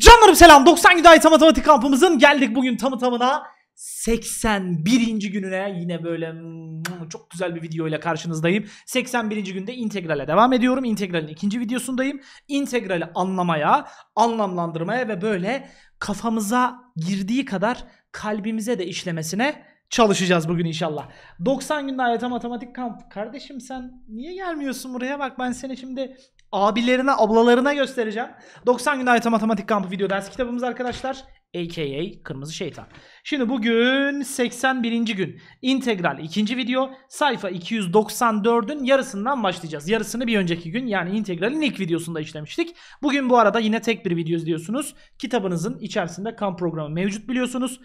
Canlarım selam 97 Ayet Matematik kampımızın geldik bugün tamı tamına 81. gününe yine böyle mm, çok güzel bir video ile karşınızdayım. 81. günde integrale devam ediyorum. İntegralin ikinci videosundayım. İntegrali anlamaya, anlamlandırmaya ve böyle kafamıza girdiği kadar kalbimize de işlemesine çalışacağız bugün inşallah. 90 günde hayata matematik kamp. Kardeşim sen niye gelmiyorsun buraya? Bak ben seni şimdi abilerine, ablalarına göstereceğim. 90 gün ayet matematik kampı video ders kitabımız arkadaşlar. AKA Kırmızı Şeytan. Şimdi bugün 81. gün. İntegral ikinci video. Sayfa 294'ün yarısından başlayacağız. Yarısını bir önceki gün yani integralin ilk videosunda işlemiştik. Bugün bu arada yine tek bir video izliyorsunuz. Kitabınızın içerisinde kamp programı mevcut biliyorsunuz.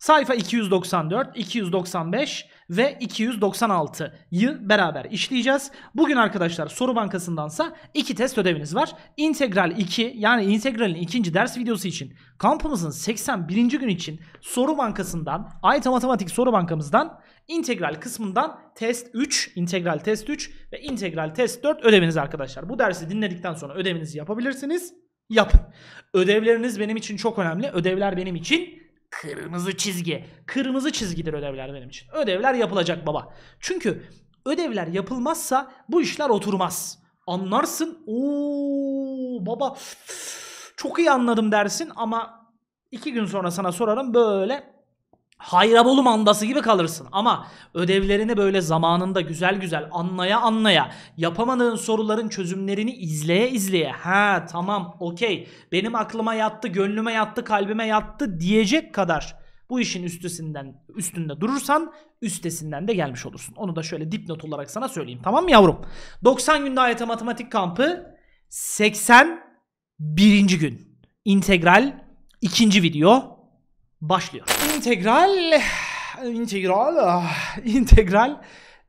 Sayfa 294, 295, ve 296'yı beraber işleyeceğiz. Bugün arkadaşlar soru bankasındansa iki test ödeviniz var. İntegral 2 yani integralin ikinci ders videosu için kampımızın 81. gün için soru bankasından AYT Matematik soru bankamızdan integral kısmından test 3, integral test 3 ve integral test 4 ödeviniz arkadaşlar. Bu dersi dinledikten sonra ödevinizi yapabilirsiniz. Yapın. Ödevleriniz benim için çok önemli. Ödevler benim için Kırmızı çizgi. Kırmızı çizgidir ödevler benim için. Ödevler yapılacak baba. Çünkü ödevler yapılmazsa bu işler oturmaz. Anlarsın. Oo baba çok iyi anladım dersin ama iki gün sonra sana sorarım böyle hayrabolu mandası gibi kalırsın. Ama ödevlerini böyle zamanında güzel güzel anlaya anlaya yapamadığın soruların çözümlerini izleye izleye ha tamam okey benim aklıma yattı gönlüme yattı kalbime yattı diyecek kadar bu işin üstesinden üstünde durursan üstesinden de gelmiş olursun. Onu da şöyle dipnot olarak sana söyleyeyim. Tamam mı yavrum? 90 günde AYT matematik kampı 81. gün. İntegral ikinci video başlıyor. İntegral, integral, ah, integral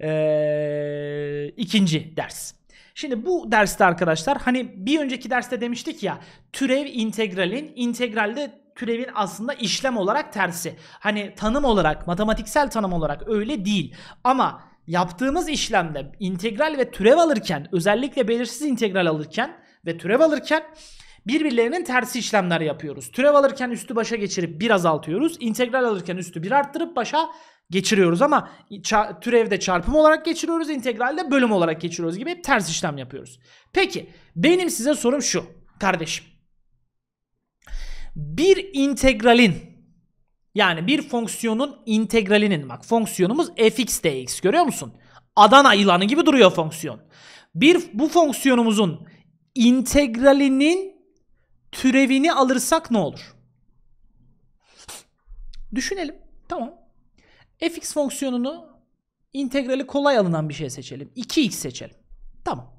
ee, ikinci ders. Şimdi bu derste arkadaşlar hani bir önceki derste demiştik ya türev integralin integralde türevin aslında işlem olarak tersi. Hani tanım olarak matematiksel tanım olarak öyle değil. Ama yaptığımız işlemde integral ve türev alırken özellikle belirsiz integral alırken ve türev alırken birbirlerinin tersi işlemler yapıyoruz. Türev alırken üstü başa geçirip bir azaltıyoruz. İntegral alırken üstü bir arttırıp başa geçiriyoruz ama türevde çarpım olarak geçiriyoruz, integralde bölüm olarak geçiriyoruz gibi hep ters işlem yapıyoruz. Peki benim size sorum şu kardeşim. Bir integralin yani bir fonksiyonun integralinin bak fonksiyonumuz fx dx görüyor musun? Adana yılanı gibi duruyor fonksiyon. Bir bu fonksiyonumuzun integralinin türevini alırsak ne olur? Düşünelim. Tamam. fx fonksiyonunu integrali kolay alınan bir şey seçelim. 2x seçelim. Tamam.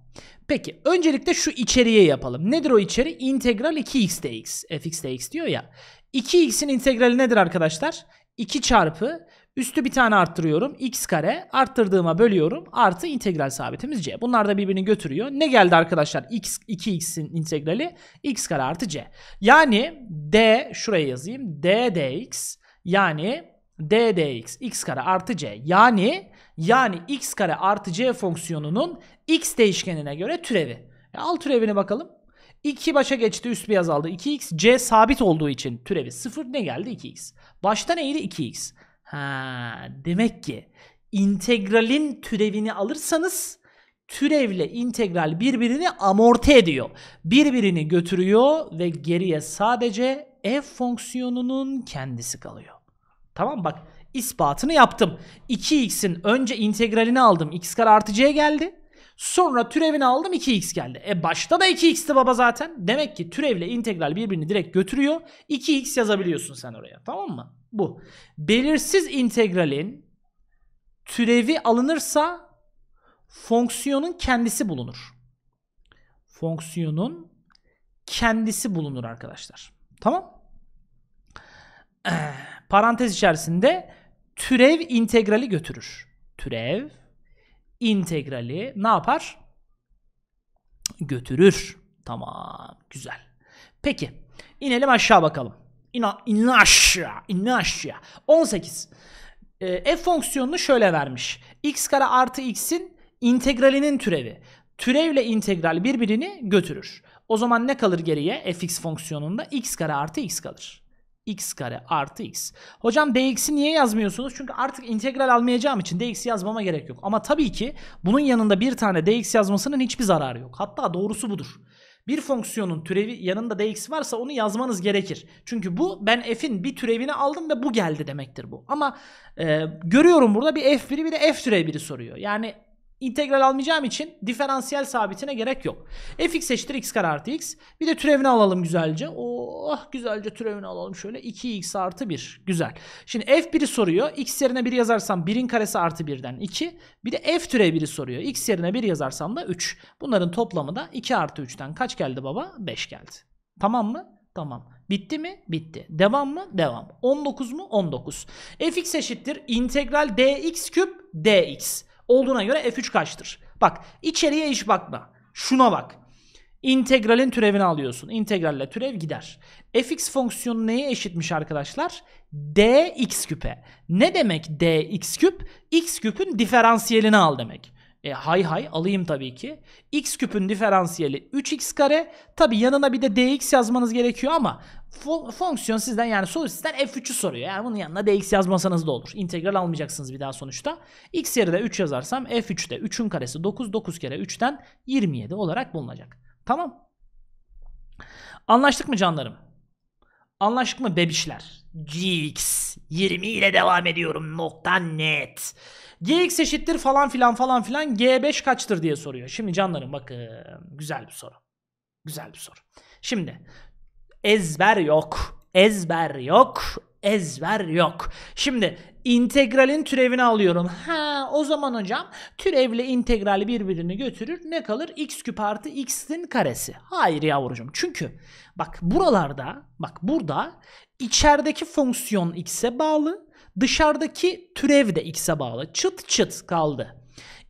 Peki öncelikle şu içeriye yapalım. Nedir o içeri? İntegral 2x dx. fx dx diyor ya. 2x'in integrali nedir arkadaşlar? 2 çarpı Üstü bir tane arttırıyorum. X kare arttırdığıma bölüyorum. Artı integral sabitimiz C. Bunlar da birbirini götürüyor. Ne geldi arkadaşlar? X 2x'in integrali x kare artı C. Yani d şuraya yazayım. d dx yani d dx x kare artı c. Yani yani x kare artı c fonksiyonunun x değişkenine göre türevi. Ya e, al türevini bakalım. 2 başa geçti üst bir azaldı. 2x c sabit olduğu için türevi 0 ne geldi 2x. Başta eğri 2x. Ha, demek ki integralin türevini alırsanız türevle integral birbirini amorti ediyor. Birbirini götürüyor ve geriye sadece f fonksiyonunun kendisi kalıyor. Tamam bak ispatını yaptım. 2x'in önce integralini aldım. x kare artı c geldi. Sonra türevini aldım 2x geldi. E başta da 2x'ti baba zaten. Demek ki türevle integral birbirini direkt götürüyor. 2x yazabiliyorsun sen oraya. Tamam mı? Bu. Belirsiz integralin türevi alınırsa fonksiyonun kendisi bulunur. Fonksiyonun kendisi bulunur arkadaşlar. Tamam? Ee, parantez içerisinde türev integrali götürür. Türev integrali ne yapar? Götürür. Tamam. Güzel. Peki. inelim aşağı bakalım. İna, inle aşağı. in aşağı. 18. E, ee, f fonksiyonunu şöyle vermiş. x kare artı x'in integralinin türevi. Türevle integral birbirini götürür. O zaman ne kalır geriye fx fonksiyonunda? x kare artı x kalır x kare artı x. Hocam dx'i niye yazmıyorsunuz? Çünkü artık integral almayacağım için dx'i yazmama gerek yok. Ama tabii ki bunun yanında bir tane dx yazmasının hiçbir zararı yok. Hatta doğrusu budur. Bir fonksiyonun türevi yanında dx varsa onu yazmanız gerekir. Çünkü bu ben f'in bir türevini aldım ve bu geldi demektir bu. Ama e, görüyorum burada bir f1'i bir de f türevi biri soruyor. Yani Integral almayacağım için diferansiyel sabitine gerek yok. fx eşittir x kare artı x. Bir de türevini alalım güzelce. Oh güzelce türevini alalım şöyle. 2x artı 1. Güzel. Şimdi f1'i soruyor. x yerine 1 yazarsam 1'in karesi artı 1'den 2. Bir de f türev 1'i soruyor. x yerine 1 yazarsam da 3. Bunların toplamı da 2 artı 3'ten kaç geldi baba? 5 geldi. Tamam mı? Tamam. Bitti mi? Bitti. Devam mı? Devam. 19 mu? 19. fx eşittir integral dx küp dx olduğuna göre f3 kaçtır? Bak içeriye hiç bakma. Şuna bak. İntegralin türevini alıyorsun. İntegralle türev gider. fx fonksiyonu neye eşitmiş arkadaşlar? dx küpe. Ne demek dx küp? x küpün diferansiyelini al demek. E, hay hay alayım tabii ki. X küpün diferansiyeli 3x kare. Tabii yanına bir de dx yazmanız gerekiyor ama fonksiyon sizden yani soru sizden f3'ü soruyor. Yani bunun yanına dx yazmasanız da olur. İntegral almayacaksınız bir daha sonuçta. x yerine 3 yazarsam f 3 de 3'ün karesi 9. 9 kere 3'ten 27 olarak bulunacak. Tamam. Anlaştık mı canlarım? Anlaştık mı bebişler? GX 20 ile devam ediyorum nokta net. Gx eşittir falan filan falan filan G5 kaçtır diye soruyor. Şimdi canlarım bakın güzel bir soru. Güzel bir soru. Şimdi ezber yok. Ezber yok. Ezber yok. Şimdi integralin türevini alıyorum. Ha o zaman hocam türevle integrali birbirini götürür. Ne kalır? x küp artı x'in karesi. Hayır yavrucuğum. Çünkü bak buralarda bak burada içerideki fonksiyon x'e bağlı. Dışarıdaki türev de x'e bağlı. Çıt çıt kaldı.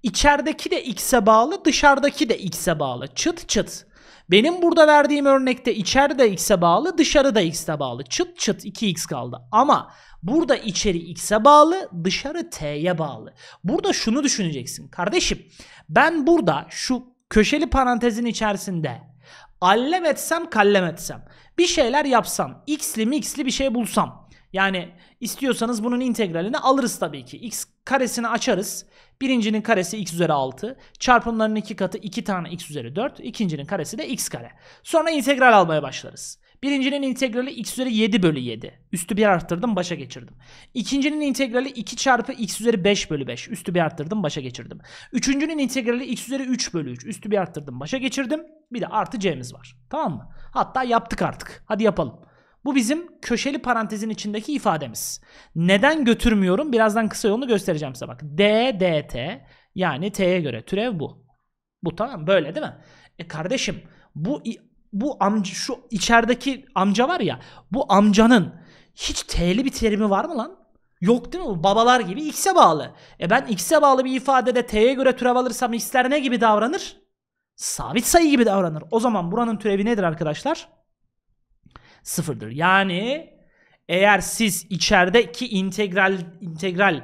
İçerideki de x'e bağlı, dışarıdaki de x'e bağlı. Çıt çıt. Benim burada verdiğim örnekte içeride x'e bağlı, dışarıda x'e bağlı. Çıt çıt 2x kaldı. Ama burada içeri x'e bağlı, dışarı t'ye bağlı. Burada şunu düşüneceksin. Kardeşim ben burada şu köşeli parantezin içerisinde allem etsem kallem etsem bir şeyler yapsam x'li xli bir şey bulsam yani istiyorsanız bunun integralini alırız tabii ki. X karesini açarız. Birincinin karesi x üzeri 6. Çarpımların iki katı 2 tane x üzeri 4. İkincinin karesi de x kare. Sonra integral almaya başlarız. Birincinin integrali x üzeri 7 bölü 7. Üstü bir arttırdım başa geçirdim. İkincinin integrali 2 çarpı x üzeri 5 bölü 5. Üstü bir arttırdım başa geçirdim. Üçüncünün integrali x üzeri 3 bölü 3. Üstü bir arttırdım başa geçirdim. Bir de artı c'miz var. Tamam mı? Hatta yaptık artık. Hadi yapalım. Bu bizim köşeli parantezin içindeki ifademiz. Neden götürmüyorum? Birazdan kısa yolunu göstereceğim size bak. D, D, T yani T'ye göre türev bu. Bu tamam böyle değil mi? E kardeşim bu bu amca şu içerideki amca var ya bu amcanın hiç T'li bir terimi var mı lan? Yok değil mi? babalar gibi X'e bağlı. E ben X'e bağlı bir ifadede T'ye göre türev alırsam X'ler ne gibi davranır? Sabit sayı gibi davranır. O zaman buranın türevi nedir arkadaşlar? sıfırdır. Yani eğer siz içerideki integral integral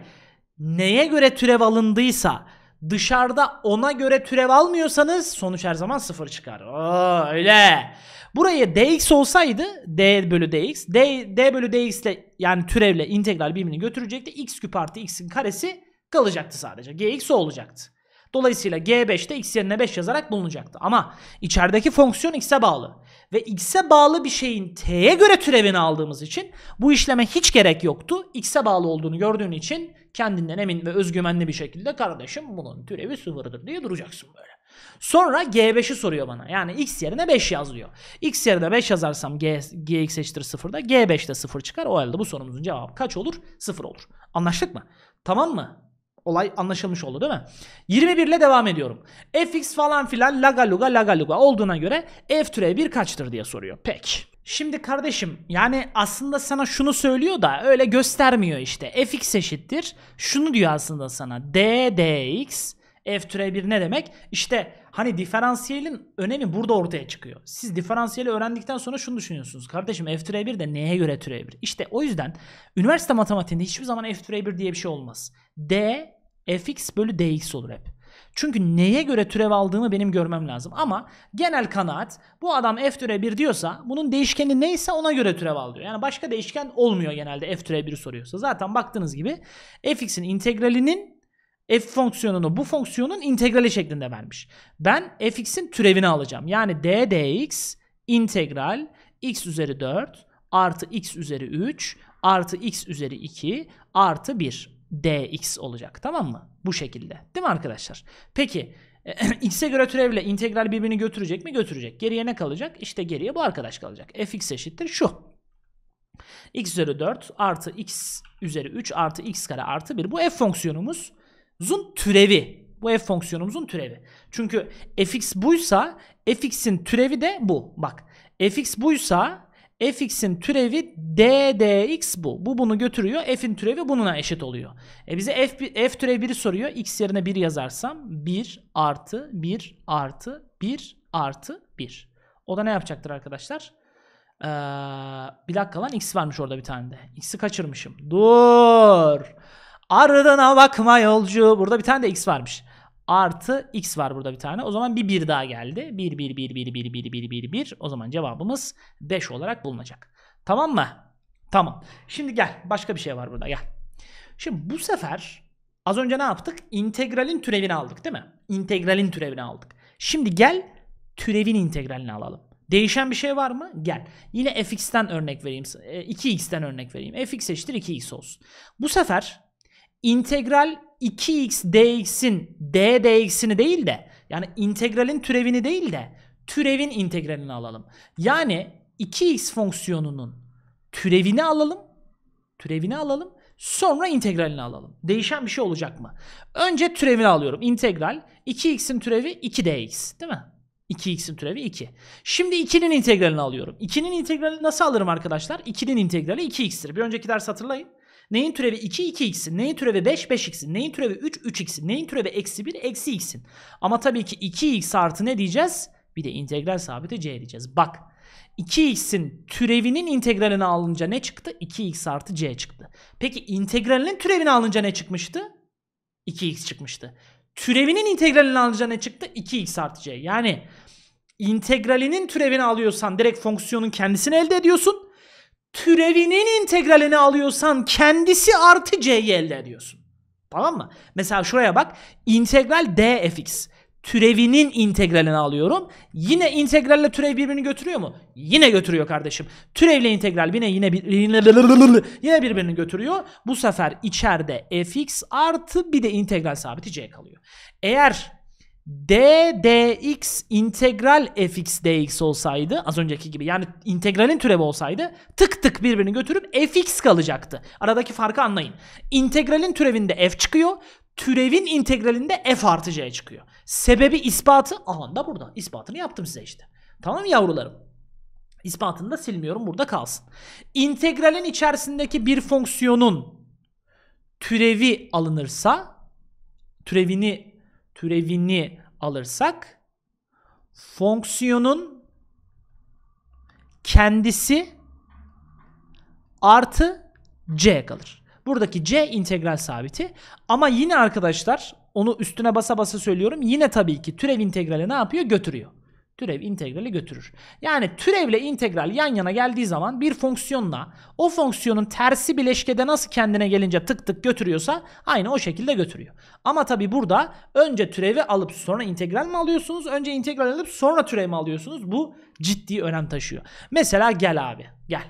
neye göre türev alındıysa dışarıda ona göre türev almıyorsanız sonuç her zaman sıfır çıkar. öyle. Buraya dx olsaydı d bölü dx, d, d bölü dx ile yani türevle integral birbirini götürecekti. x küp artı x'in karesi kalacaktı sadece. gx olacaktı. Dolayısıyla G5'te x yerine 5 yazarak bulunacaktı. Ama içerideki fonksiyon x'e bağlı. Ve x'e bağlı bir şeyin t'ye göre türevini aldığımız için bu işleme hiç gerek yoktu. x'e bağlı olduğunu gördüğün için kendinden emin ve özgüvenli bir şekilde kardeşim bunun türevi sıfırdır diye duracaksın böyle. Sonra G5'i soruyor bana. Yani x yerine 5 yazıyor. x yerine 5 yazarsam G, Gx eşittir da G5'te 0 çıkar. O halde bu sorumuzun cevabı kaç olur? 0 olur. Anlaştık mı? Tamam mı? Olay anlaşılmış oldu değil mi? 21 ile devam ediyorum. fx falan filan laga luga laga luga olduğuna göre f türev 1 kaçtır diye soruyor. Pek. Şimdi kardeşim yani aslında sana şunu söylüyor da öyle göstermiyor işte. fx eşittir. Şunu diyor aslında sana. d dx f türev bir ne demek? İşte hani diferansiyelin önemi burada ortaya çıkıyor. Siz diferansiyeli öğrendikten sonra şunu düşünüyorsunuz. Kardeşim f türev bir de neye göre türev bir? İşte o yüzden üniversite matematiğinde hiçbir zaman f türev bir diye bir şey olmaz. d fx bölü dx olur hep. Çünkü neye göre türev aldığımı benim görmem lazım. Ama genel kanaat bu adam f türev 1 diyorsa bunun değişkeni neyse ona göre türev al diyor. Yani başka değişken olmuyor genelde f türev 1 soruyorsa. Zaten baktığınız gibi fx'in integralinin f fonksiyonunu bu fonksiyonun integrali şeklinde vermiş. Ben fx'in türevini alacağım. Yani d dx integral x üzeri 4 artı x üzeri 3 artı x üzeri 2 artı 1 dx olacak tamam mı? Bu şekilde değil mi arkadaşlar? Peki x'e göre türevle integral birbirini götürecek mi? Götürecek. Geriye ne kalacak? İşte geriye bu arkadaş kalacak. fx eşittir şu. x üzeri 4 artı x üzeri 3 artı x kare artı 1 bu f fonksiyonumuzun türevi. Bu f fonksiyonumuzun türevi. Çünkü fx buysa fx'in türevi de bu. Bak fx buysa fx'in türevi ddx bu. Bu bunu götürüyor. f'in türevi bununla eşit oluyor. E bize f, f türevi 1'i soruyor. x yerine 1 yazarsam 1 artı 1 artı 1 artı 1. O da ne yapacaktır arkadaşlar? Ee, bir dakika lan x varmış orada bir tane de. X'i kaçırmışım. Dur. Ardına bakma yolcu. Burada bir tane de x varmış artı x var burada bir tane. O zaman bir 1 daha geldi. 1 1 1 1 1 1 1 1 1. O zaman cevabımız 5 olarak bulunacak. Tamam mı? Tamam. Şimdi gel başka bir şey var burada gel. Şimdi bu sefer az önce ne yaptık? İntegralin türevini aldık değil mi? İntegralin türevini aldık. Şimdi gel türevin integralini alalım. Değişen bir şey var mı? Gel. Yine fx'ten örnek vereyim. 2x'ten e, örnek vereyim. fx eşittir 2x olsun. Bu sefer integral 2x dx'in d dx'ini değil de yani integralin türevini değil de türevin integralini alalım. Yani 2x fonksiyonunun türevini alalım. Türevini alalım. Sonra integralini alalım. Değişen bir şey olacak mı? Önce türevini alıyorum. İntegral 2x'in türevi 2dx değil mi? 2x'in türevi 2. Şimdi 2'nin integralini alıyorum. 2'nin integralini nasıl alırım arkadaşlar? 2'nin integrali 2x'tir. Bir önceki ders hatırlayın. Neyin türevi 2 2x'in, neyin türevi 5 5x'in, neyin türevi 3 3x'in, neyin türevi eksi 1 eksi x'in. Ama tabii ki 2x artı ne diyeceğiz? Bir de integral sabiti c diyeceğiz. Bak 2x'in türevinin integralini alınca ne çıktı? 2x artı c çıktı. Peki integralinin türevini alınca ne çıkmıştı? 2x çıkmıştı. Türevinin integralini alınca ne çıktı? 2x artı c. Yani integralinin türevini alıyorsan direkt fonksiyonun kendisini elde ediyorsun türevinin integralini alıyorsan kendisi artı c'yi elde ediyorsun. Tamam mı? Mesela şuraya bak. İntegral d fx. Türevinin integralini alıyorum. Yine integralle türev birbirini götürüyor mu? Yine götürüyor kardeşim. Türevle integral yine yine yine, yine birbirini götürüyor. Bu sefer içeride fx artı bir de integral sabiti c kalıyor. Eğer ddx integral fx dx olsaydı az önceki gibi yani integralin türevi olsaydı tık tık birbirini götürüp fx kalacaktı. Aradaki farkı anlayın. İntegralin türevinde f çıkıyor. Türevin integralinde f artı c çıkıyor. Sebebi ispatı aha da burada. İspatını yaptım size işte. Tamam mı yavrularım? İspatını da silmiyorum burada kalsın. İntegralin içerisindeki bir fonksiyonun türevi alınırsa türevini türevini alırsak fonksiyonun kendisi artı c kalır. Buradaki c integral sabiti. Ama yine arkadaşlar onu üstüne basa basa söylüyorum. Yine tabii ki türev integrali ne yapıyor? Götürüyor türev integrali götürür. Yani türevle integral yan yana geldiği zaman bir fonksiyonla o fonksiyonun tersi bileşkede nasıl kendine gelince tık tık götürüyorsa aynı o şekilde götürüyor. Ama tabi burada önce türevi alıp sonra integral mi alıyorsunuz? Önce integral alıp sonra türev mi alıyorsunuz? Bu ciddi önem taşıyor. Mesela gel abi gel.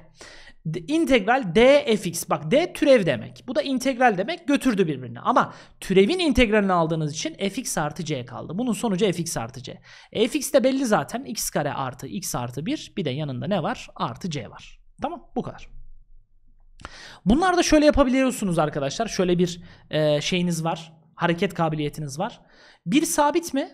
İntegral dfx. Bak d türev demek. Bu da integral demek. Götürdü birbirine. Ama türevin integralini aldığınız için fx artı c kaldı. Bunun sonucu fx artı c. E, fx de belli zaten. x kare artı x artı 1. Bir de yanında ne var? Artı c var. Tamam bu kadar. Bunlar da şöyle yapabiliyorsunuz arkadaşlar. Şöyle bir e, şeyiniz var hareket kabiliyetiniz var. Bir sabit mi?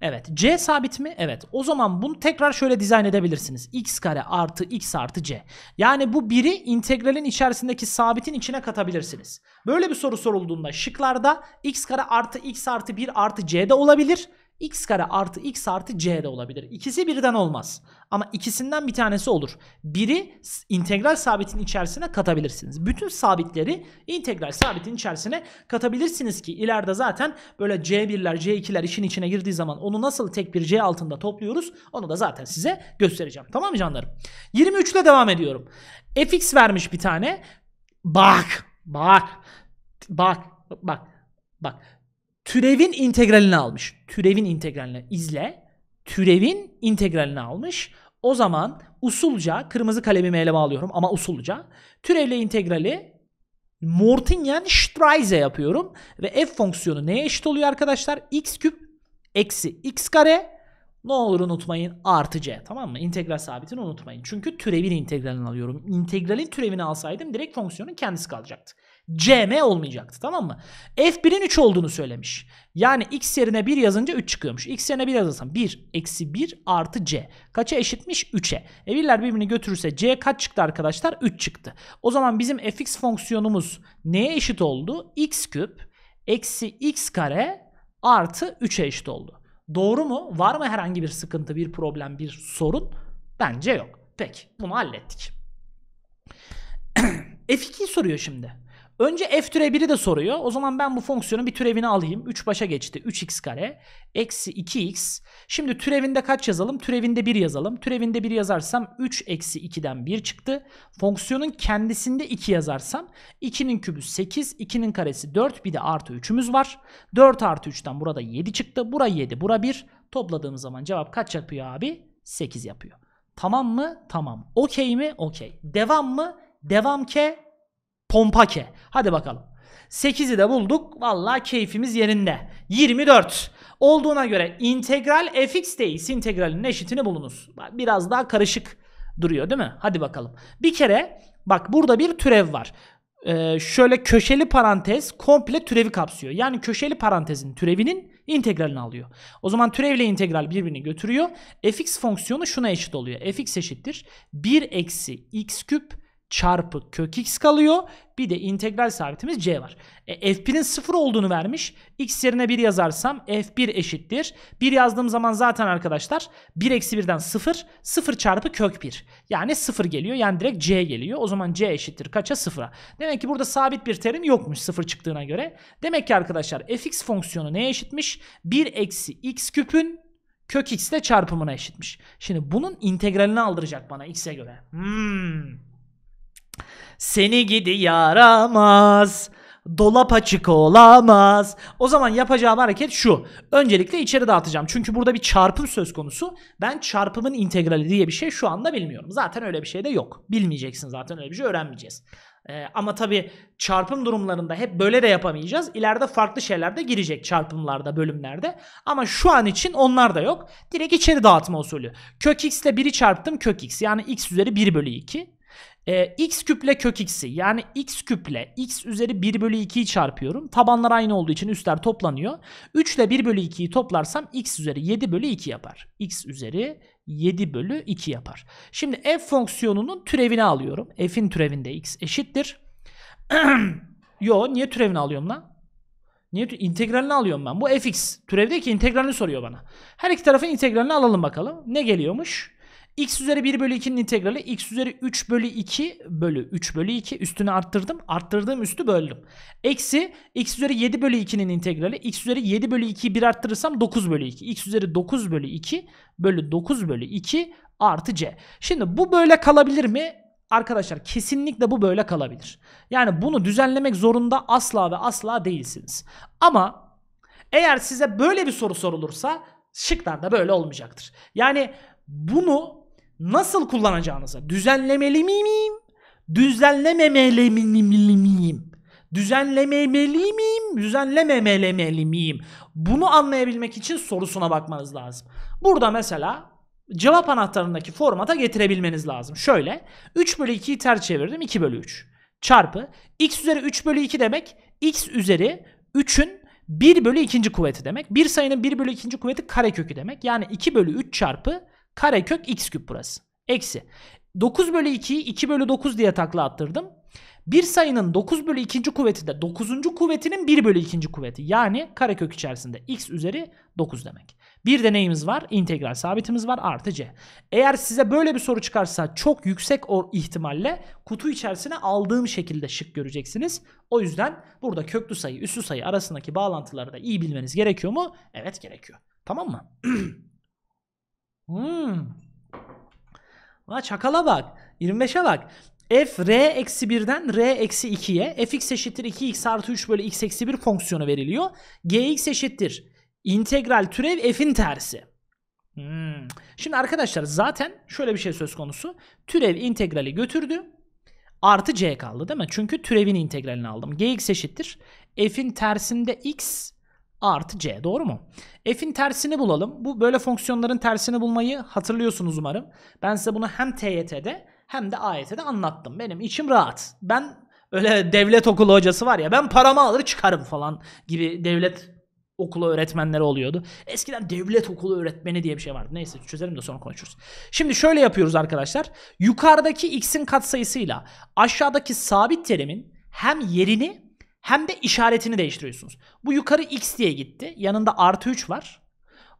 Evet. C sabit mi? Evet. O zaman bunu tekrar şöyle dizayn edebilirsiniz. x kare artı x artı c. Yani bu biri integralin içerisindeki sabitin içine katabilirsiniz. Böyle bir soru sorulduğunda şıklarda x kare artı x artı 1 artı c de olabilir x kare artı x artı c de olabilir. İkisi birden olmaz. Ama ikisinden bir tanesi olur. Biri integral sabitin içerisine katabilirsiniz. Bütün sabitleri integral sabitin içerisine katabilirsiniz ki ileride zaten böyle c1'ler c2'ler işin içine girdiği zaman onu nasıl tek bir c altında topluyoruz onu da zaten size göstereceğim. Tamam mı canlarım? 23 ile devam ediyorum. fx vermiş bir tane. Bak bak bak bak bak Türevin integralini almış. Türevin integralini izle. Türevin integralini almış. O zaman usulca kırmızı kalemimi eleme alıyorum ama usulca türevle integrali Mortingen Streise yapıyorum ve f fonksiyonu neye eşit oluyor arkadaşlar? x küp eksi x kare ne olur unutmayın artı c tamam mı? İntegral sabitini unutmayın. Çünkü türevin integralini alıyorum. İntegralin türevini alsaydım direkt fonksiyonun kendisi kalacaktı. CM olmayacaktı tamam mı? F1'in 3 olduğunu söylemiş. Yani x yerine 1 yazınca 3 çıkıyormuş. x yerine 1 yazarsam 1 eksi 1 artı c. Kaça eşitmiş? 3'e. E birler birbirini götürürse c kaç çıktı arkadaşlar? 3 çıktı. O zaman bizim fx fonksiyonumuz neye eşit oldu? x küp eksi x kare artı 3'e eşit oldu. Doğru mu? Var mı herhangi bir sıkıntı, bir problem, bir sorun? Bence yok. Peki bunu hallettik. F2'yi soruyor şimdi. Önce f türevi de soruyor. O zaman ben bu fonksiyonun bir türevini alayım. 3 başa geçti. 3x kare. Eksi 2x. Şimdi türevinde kaç yazalım? Türevinde 1 yazalım. Türevinde 1 yazarsam 3 eksi 2'den 1 çıktı. Fonksiyonun kendisinde 2 yazarsam 2'nin kübü 8. 2'nin karesi 4. Bir de artı 3'ümüz var. 4 artı 3'ten burada 7 çıktı. Bura 7. Bura 1. Topladığımız zaman cevap kaç yapıyor abi? 8 yapıyor. Tamam mı? Tamam. Okey mi? Okey. Devam mı? Devam ke Pompake. Hadi bakalım. 8'i de bulduk. Vallahi keyfimiz yerinde. 24 olduğuna göre integral fx dx integralin eşitini bulunuz. Biraz daha karışık duruyor değil mi? Hadi bakalım. Bir kere bak burada bir türev var. Ee, şöyle köşeli parantez komple türevi kapsıyor. Yani köşeli parantezin türevinin integralini alıyor. O zaman türevle integral birbirini götürüyor. fx fonksiyonu şuna eşit oluyor. fx eşittir. 1 eksi x küp çarpı kök x kalıyor. Bir de integral sabitimiz c var. E, f1'in 0 olduğunu vermiş. x yerine 1 yazarsam f1 eşittir. 1 yazdığım zaman zaten arkadaşlar 1 eksi 1'den 0. 0 çarpı kök 1. Yani 0 geliyor. Yani direkt c geliyor. O zaman c eşittir kaça? 0'a. Demek ki burada sabit bir terim yokmuş 0 çıktığına göre. Demek ki arkadaşlar fx fonksiyonu neye eşitmiş? 1 eksi x küpün kök x ile çarpımına eşitmiş. Şimdi bunun integralini aldıracak bana x'e göre. Hmm. Seni gidi yaramaz. Dolap açık olamaz. O zaman yapacağım hareket şu. Öncelikle içeri dağıtacağım. Çünkü burada bir çarpım söz konusu. Ben çarpımın integrali diye bir şey şu anda bilmiyorum. Zaten öyle bir şey de yok. Bilmeyeceksin zaten öyle bir şey öğrenmeyeceğiz. Ee, ama tabii çarpım durumlarında hep böyle de yapamayacağız. İleride farklı şeyler de girecek çarpımlarda, bölümlerde. Ama şu an için onlar da yok. Direkt içeri dağıtma usulü. Kök x ile 1'i çarptım kök x. Yani x üzeri 1 bölü 2. E, x küple kök x'i yani x küple x üzeri 1 bölü 2'yi çarpıyorum. Tabanlar aynı olduğu için üstler toplanıyor. 3 ile 1 bölü 2'yi toplarsam x üzeri 7 bölü 2 yapar. x üzeri 7 bölü 2 yapar. Şimdi f fonksiyonunun türevini alıyorum. f'in türevinde x eşittir. Yo niye türevini alıyorum lan? Niye integralini alıyorum ben? Bu fx. Türevdeki integralini soruyor bana. Her iki tarafın integralini alalım bakalım. Ne geliyormuş? x üzeri 1 bölü 2'nin integrali x üzeri 3 bölü 2 bölü 3 bölü 2 üstünü arttırdım. Arttırdığım üstü böldüm. Eksi x üzeri 7 bölü 2'nin integrali x üzeri 7 bölü 2'yi 1 arttırırsam 9 bölü 2. x üzeri 9 bölü 2 bölü 9 bölü 2 artı c. Şimdi bu böyle kalabilir mi? Arkadaşlar kesinlikle bu böyle kalabilir. Yani bunu düzenlemek zorunda asla ve asla değilsiniz. Ama eğer size böyle bir soru sorulursa şıklar da böyle olmayacaktır. Yani bunu nasıl kullanacağınıza düzenlemeli miyim? Düzenlememeli miyim? Düzenlememeli miyim? Düzenlememeli miyim? Bunu anlayabilmek için sorusuna bakmanız lazım. Burada mesela cevap anahtarındaki formata getirebilmeniz lazım. Şöyle 3 bölü 2'yi ters çevirdim 2 bölü 3 çarpı x üzeri 3 bölü 2 demek x üzeri 3'ün 1 bölü 2. kuvveti demek. Bir sayının 1 bölü 2. kuvveti karekökü demek. Yani 2 bölü 3 çarpı Karekök x küp burası. Eksi. 9 bölü 2'yi 2 bölü 9 diye takla attırdım. Bir sayının 9 bölü 2. kuvveti de 9. kuvvetinin 1 bölü 2. kuvveti. Yani karekök içerisinde x üzeri 9 demek. Bir de neyimiz var? İntegral sabitimiz var artı c. Eğer size böyle bir soru çıkarsa çok yüksek or ihtimalle kutu içerisine aldığım şekilde şık göreceksiniz. O yüzden burada köklü sayı, üssü sayı arasındaki bağlantıları da iyi bilmeniz gerekiyor mu? Evet gerekiyor. Tamam mı? Hmm. La çakala bak. 25'e bak. f r eksi 1'den r eksi 2'ye fx eşittir 2x artı 3 bölü x eksi 1 fonksiyonu veriliyor. gx eşittir. integral türev f'in tersi. Hmm. Şimdi arkadaşlar zaten şöyle bir şey söz konusu. Türev integrali götürdü. Artı c kaldı değil mi? Çünkü türevin integralini aldım. gx eşittir. f'in tersinde x artı c doğru mu? F'in tersini bulalım. Bu böyle fonksiyonların tersini bulmayı hatırlıyorsunuz umarım. Ben size bunu hem TYT'de hem de AYT'de anlattım. Benim içim rahat. Ben öyle devlet okulu hocası var ya ben paramı alır çıkarım falan gibi devlet okulu öğretmenleri oluyordu. Eskiden devlet okulu öğretmeni diye bir şey vardı. Neyse çözelim de sonra konuşuruz. Şimdi şöyle yapıyoruz arkadaşlar. Yukarıdaki x'in katsayısıyla aşağıdaki sabit terimin hem yerini hem de işaretini değiştiriyorsunuz. Bu yukarı x diye gitti. Yanında artı 3 var.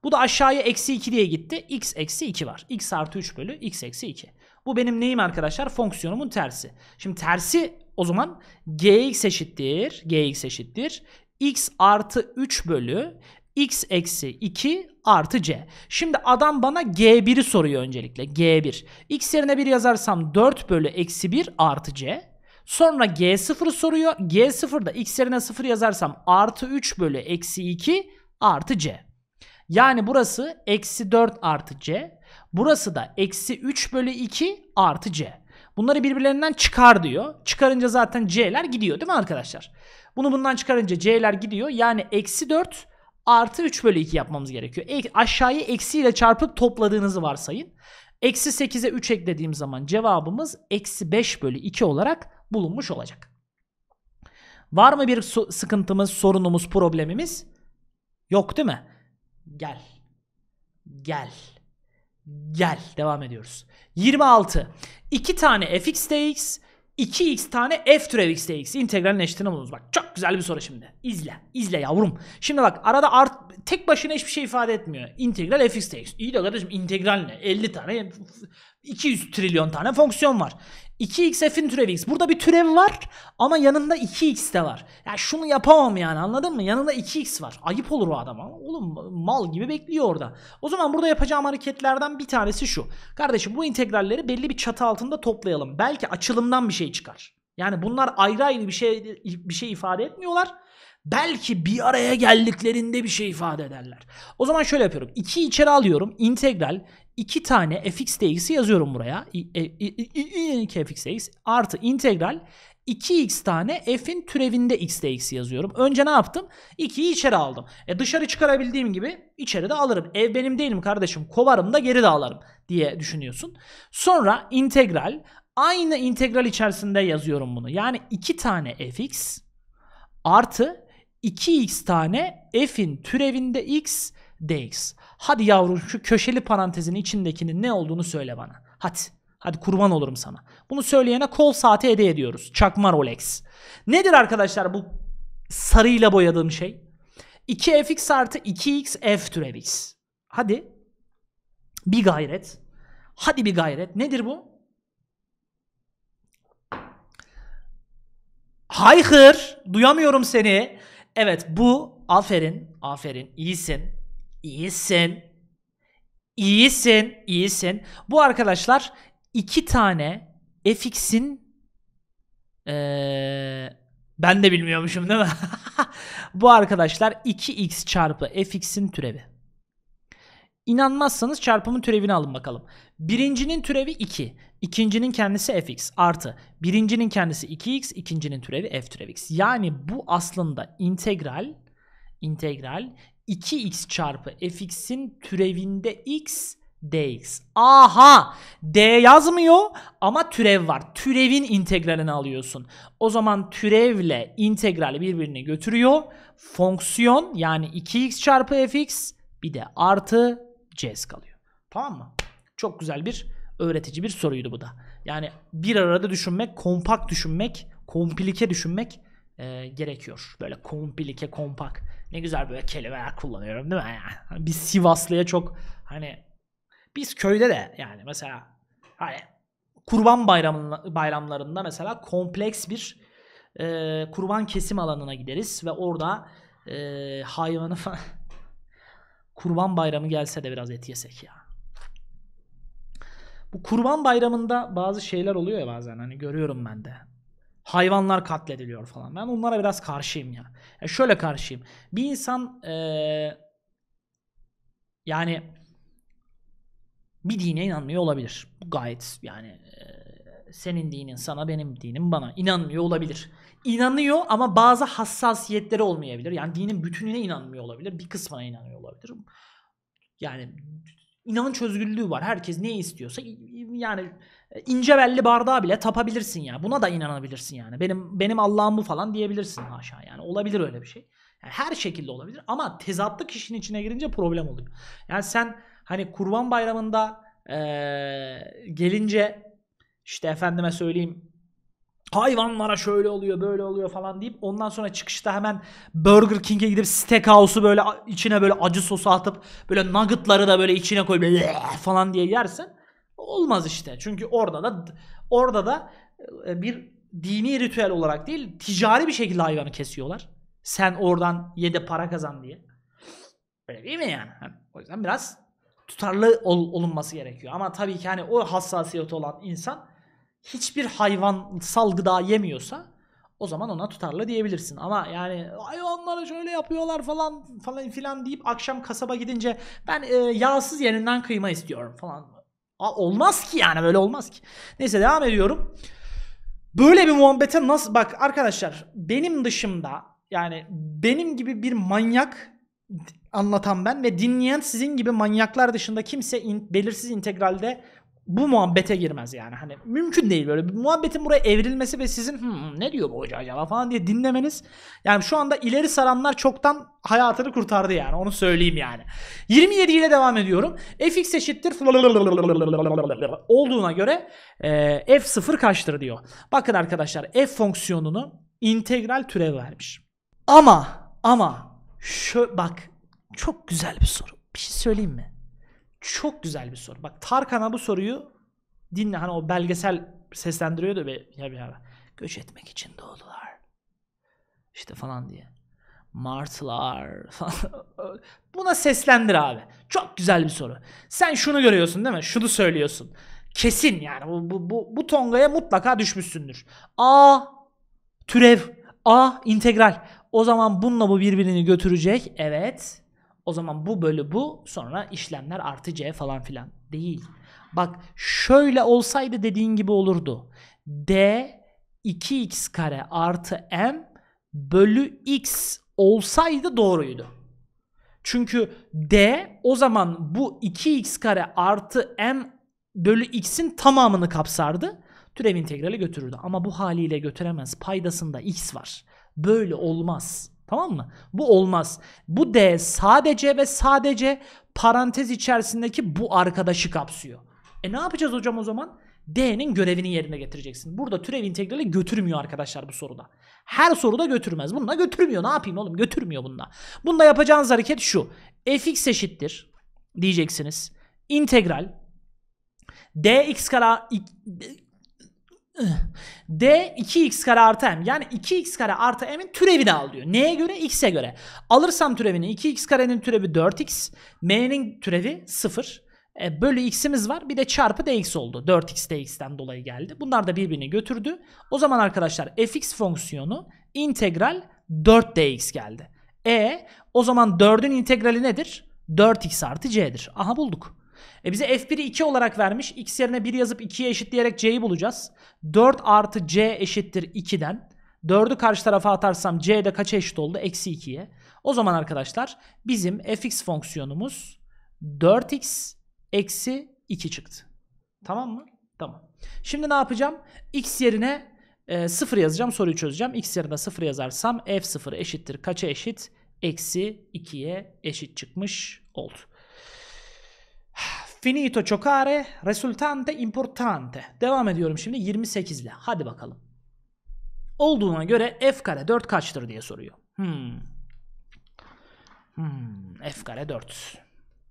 Bu da aşağıya eksi 2 diye gitti. x eksi 2 var. x artı 3 bölü x eksi 2. Bu benim neyim arkadaşlar? Fonksiyonumun tersi. Şimdi tersi o zaman gx eşittir. gx eşittir. x artı 3 bölü x eksi 2 artı c. Şimdi adam bana g1'i soruyor öncelikle. g1. x yerine 1 yazarsam 4 bölü eksi 1 artı c. Sonra G0'ı soruyor. G0'da x yerine 0 yazarsam artı 3 bölü eksi 2 artı C. Yani burası eksi 4 artı C. Burası da eksi 3 bölü 2 artı C. Bunları birbirlerinden çıkar diyor. Çıkarınca zaten C'ler gidiyor değil mi arkadaşlar? Bunu bundan çıkarınca C'ler gidiyor. Yani eksi 4 artı 3 bölü 2 yapmamız gerekiyor. E, aşağıyı eksiyle çarpıp topladığınızı varsayın. Eksi 8'e 3 eklediğim zaman cevabımız eksi 5 bölü 2 olarak bulunmuş olacak. Var mı bir so sıkıntımız, sorunumuz, problemimiz? Yok değil mi? Gel. Gel. Gel. Devam ediyoruz. 26. 2 tane fx dx, 2x tane f türev x dx. İntegralin eşitini bulunuz. Bak çok güzel bir soru şimdi. İzle. İzle yavrum. Şimdi bak arada art tek başına hiçbir şey ifade etmiyor. İntegral f(x) dx. İyi de kardeşim integral ne? 50 tane 200 trilyon tane fonksiyon var. 2x f'in türevi x. Burada bir türev var ama yanında 2x de var. Ya yani şunu yapamam yani anladın mı? Yanında 2x var. Ayıp olur o adama. Oğlum mal gibi bekliyor orada. O zaman burada yapacağım hareketlerden bir tanesi şu. Kardeşim bu integralleri belli bir çatı altında toplayalım. Belki açılımdan bir şey çıkar. Yani bunlar ayrı ayrı bir şey bir şey ifade etmiyorlar. Belki bir araya geldiklerinde bir şey ifade ederler. O zaman şöyle yapıyorum. 2 içeri alıyorum. İntegral 2 tane fx dx'i yazıyorum buraya. 2 fx dx artı integral 2x tane f'in türevinde x dx yazıyorum. Önce ne yaptım? 2'yi içeri aldım. E dışarı çıkarabildiğim gibi içeri de alırım. Ev benim değil mi kardeşim? Kovarım da geri de alırım diye düşünüyorsun. Sonra integral aynı integral içerisinde yazıyorum bunu. Yani 2 tane fx artı 2x tane f'in türevinde x dx. Hadi yavrum şu köşeli parantezin içindekinin ne olduğunu söyle bana. Hadi. Hadi kurban olurum sana. Bunu söyleyene kol saati hediye ediyoruz. Çakma Rolex. Nedir arkadaşlar bu sarıyla boyadığım şey? 2fx artı 2x f türevi x. Hadi. Bir gayret. Hadi bir gayret. Nedir bu? Hayır. Duyamıyorum seni. Evet bu aferin, aferin, iyisin, iyisin, iyisin, iyisin. Bu arkadaşlar iki tane FX'in ee, ben de bilmiyormuşum değil mi? bu arkadaşlar 2x çarpı fx'in türevi. İnanmazsanız çarpımın türevini alın bakalım. Birincinin türevi 2. İkincinin kendisi fx artı. Birincinin kendisi 2x. ikincinin türevi f türev x. Yani bu aslında integral integral 2x çarpı fx'in türevinde x dx. Aha! D yazmıyor ama türev var. Türevin integralini alıyorsun. O zaman türevle integral birbirini götürüyor. Fonksiyon yani 2x çarpı fx bir de artı CS kalıyor. Tamam mı? Çok güzel bir öğretici bir soruydu bu da. Yani bir arada düşünmek, kompakt düşünmek, komplike düşünmek e, gerekiyor. Böyle komplike, kompak. Ne güzel böyle kelimeler kullanıyorum değil mi? Yani hani biz Sivaslı'ya çok hani biz köyde de yani mesela hani kurban bayramına, bayramlarında mesela kompleks bir e, kurban kesim alanına gideriz ve orada e, hayvanı falan Kurban Bayramı gelse de biraz et yesek ya. Bu Kurban Bayramı'nda bazı şeyler oluyor ya bazen hani görüyorum ben de. Hayvanlar katlediliyor falan. Ben onlara biraz karşıyım ya. ya şöyle karşıyım. Bir insan ee, yani bir dine inanmıyor olabilir. Bu gayet yani e, senin dinin sana benim dinim bana inanmıyor olabilir inanıyor ama bazı hassasiyetleri olmayabilir. Yani dinin bütününe inanmıyor olabilir. Bir kısmına inanıyor olabilir. Yani inanç özgürlüğü var. Herkes ne istiyorsa yani e, ince belli bardağa bile tapabilirsin ya Buna da inanabilirsin yani. Benim benim Allah'ım bu falan diyebilirsin haşa yani. Olabilir öyle bir şey. Yani her şekilde olabilir ama tezatlı kişinin içine girince problem oluyor. Yani sen hani Kurban Bayramı'nda ee, gelince işte efendime söyleyeyim hayvanlara şöyle oluyor böyle oluyor falan deyip ondan sonra çıkışta hemen Burger King'e gidip steakhouse'u böyle içine böyle acı sosu atıp böyle nuggetları da böyle içine koyup falan diye yersin. Olmaz işte. Çünkü orada da orada da e, bir dini ritüel olarak değil ticari bir şekilde hayvanı kesiyorlar. Sen oradan yede para kazan diye. Öyle değil mi yani? Hani o yüzden biraz tutarlı ol, olunması gerekiyor. Ama tabii ki hani o hassasiyeti olan insan hiçbir hayvansal gıda yemiyorsa o zaman ona tutarlı diyebilirsin. Ama yani hayvanlara şöyle yapıyorlar falan falan filan deyip akşam kasaba gidince ben e, yağsız yerinden kıyma istiyorum falan. A, olmaz ki yani böyle olmaz ki. Neyse devam ediyorum. Böyle bir muhabbete nasıl bak arkadaşlar benim dışımda yani benim gibi bir manyak anlatan ben ve dinleyen sizin gibi manyaklar dışında kimse in, belirsiz integralde bu muhabbete girmez yani. Hani mümkün değil böyle bir muhabbetin buraya evrilmesi ve sizin hmm, ne diyor bu hoca acaba falan diye dinlemeniz. Yani şu anda ileri saranlar çoktan hayatını kurtardı yani onu söyleyeyim yani. 27 ile devam ediyorum. fx eşittir olduğuna göre e, f0 kaçtır diyor. Bakın arkadaşlar f fonksiyonunu integral türev vermiş. Ama ama şu bak çok güzel bir soru. Bir şey söyleyeyim mi? Çok güzel bir soru. Bak Tarkan'a bu soruyu dinle. Hani o belgesel seslendiriyordu ve ya bir ara. Göç etmek için doğdular. İşte falan diye. Martlar. falan. Buna seslendir abi. Çok güzel bir soru. Sen şunu görüyorsun değil mi? Şunu söylüyorsun. Kesin yani bu, bu, bu, bu tongaya mutlaka düşmüşsündür. A türev. A integral. O zaman bununla bu birbirini götürecek. Evet. O zaman bu bölü bu sonra işlemler artı c falan filan değil. Bak şöyle olsaydı dediğin gibi olurdu. D 2x kare artı m bölü x olsaydı doğruydu. Çünkü d o zaman bu 2x kare artı m bölü x'in tamamını kapsardı. Türev integrali götürürdü ama bu haliyle götüremez. Paydasında x var. Böyle olmaz. Tamam mı? Bu olmaz. Bu D sadece ve sadece parantez içerisindeki bu arkadaşı kapsıyor. E ne yapacağız hocam o zaman? D'nin görevini yerine getireceksin. Burada türev integrali götürmüyor arkadaşlar bu soruda. Her soruda götürmez. Bununla götürmüyor. Ne yapayım oğlum? Götürmüyor bununla. Bunda yapacağınız hareket şu. fx eşittir diyeceksiniz. İntegral dx kare D 2x kare artı m yani 2x kare artı m'in türevini al diyor. Neye göre? x'e göre. Alırsam türevini 2x karenin türevi 4x, m'nin türevi 0. E, bölü x'imiz var bir de çarpı dx oldu. 4x dx'ten dolayı geldi. Bunlar da birbirini götürdü. O zaman arkadaşlar fx fonksiyonu integral 4 dx geldi. E o zaman 4'ün integrali nedir? 4x artı c'dir. Aha bulduk. E bize f1'i 2 olarak vermiş. X yerine 1 yazıp 2'ye eşitleyerek c'yi bulacağız. 4 artı c eşittir 2'den. 4'ü karşı tarafa atarsam c de kaça eşit oldu? Eksi 2'ye. O zaman arkadaşlar bizim fx fonksiyonumuz 4x eksi 2 çıktı. Tamam mı? Tamam. Şimdi ne yapacağım? X yerine e, 0 yazacağım. Soruyu çözeceğim. X yerine 0 yazarsam f0 eşittir. Kaça eşit? Eksi 2'ye eşit çıkmış oldu. Finito giocare resultante importante. Devam ediyorum şimdi 28 ile. Hadi bakalım. Olduğuna göre f kare 4 kaçtır diye soruyor. Hmm. Hmm, f kare 4.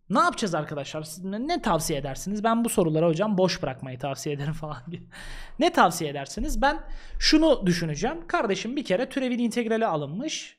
Ne yapacağız arkadaşlar? Siz ne tavsiye edersiniz? Ben bu sorulara hocam boş bırakmayı tavsiye ederim falan gibi. ne tavsiye edersiniz? Ben şunu düşüneceğim. Kardeşim bir kere türevin integrali alınmış.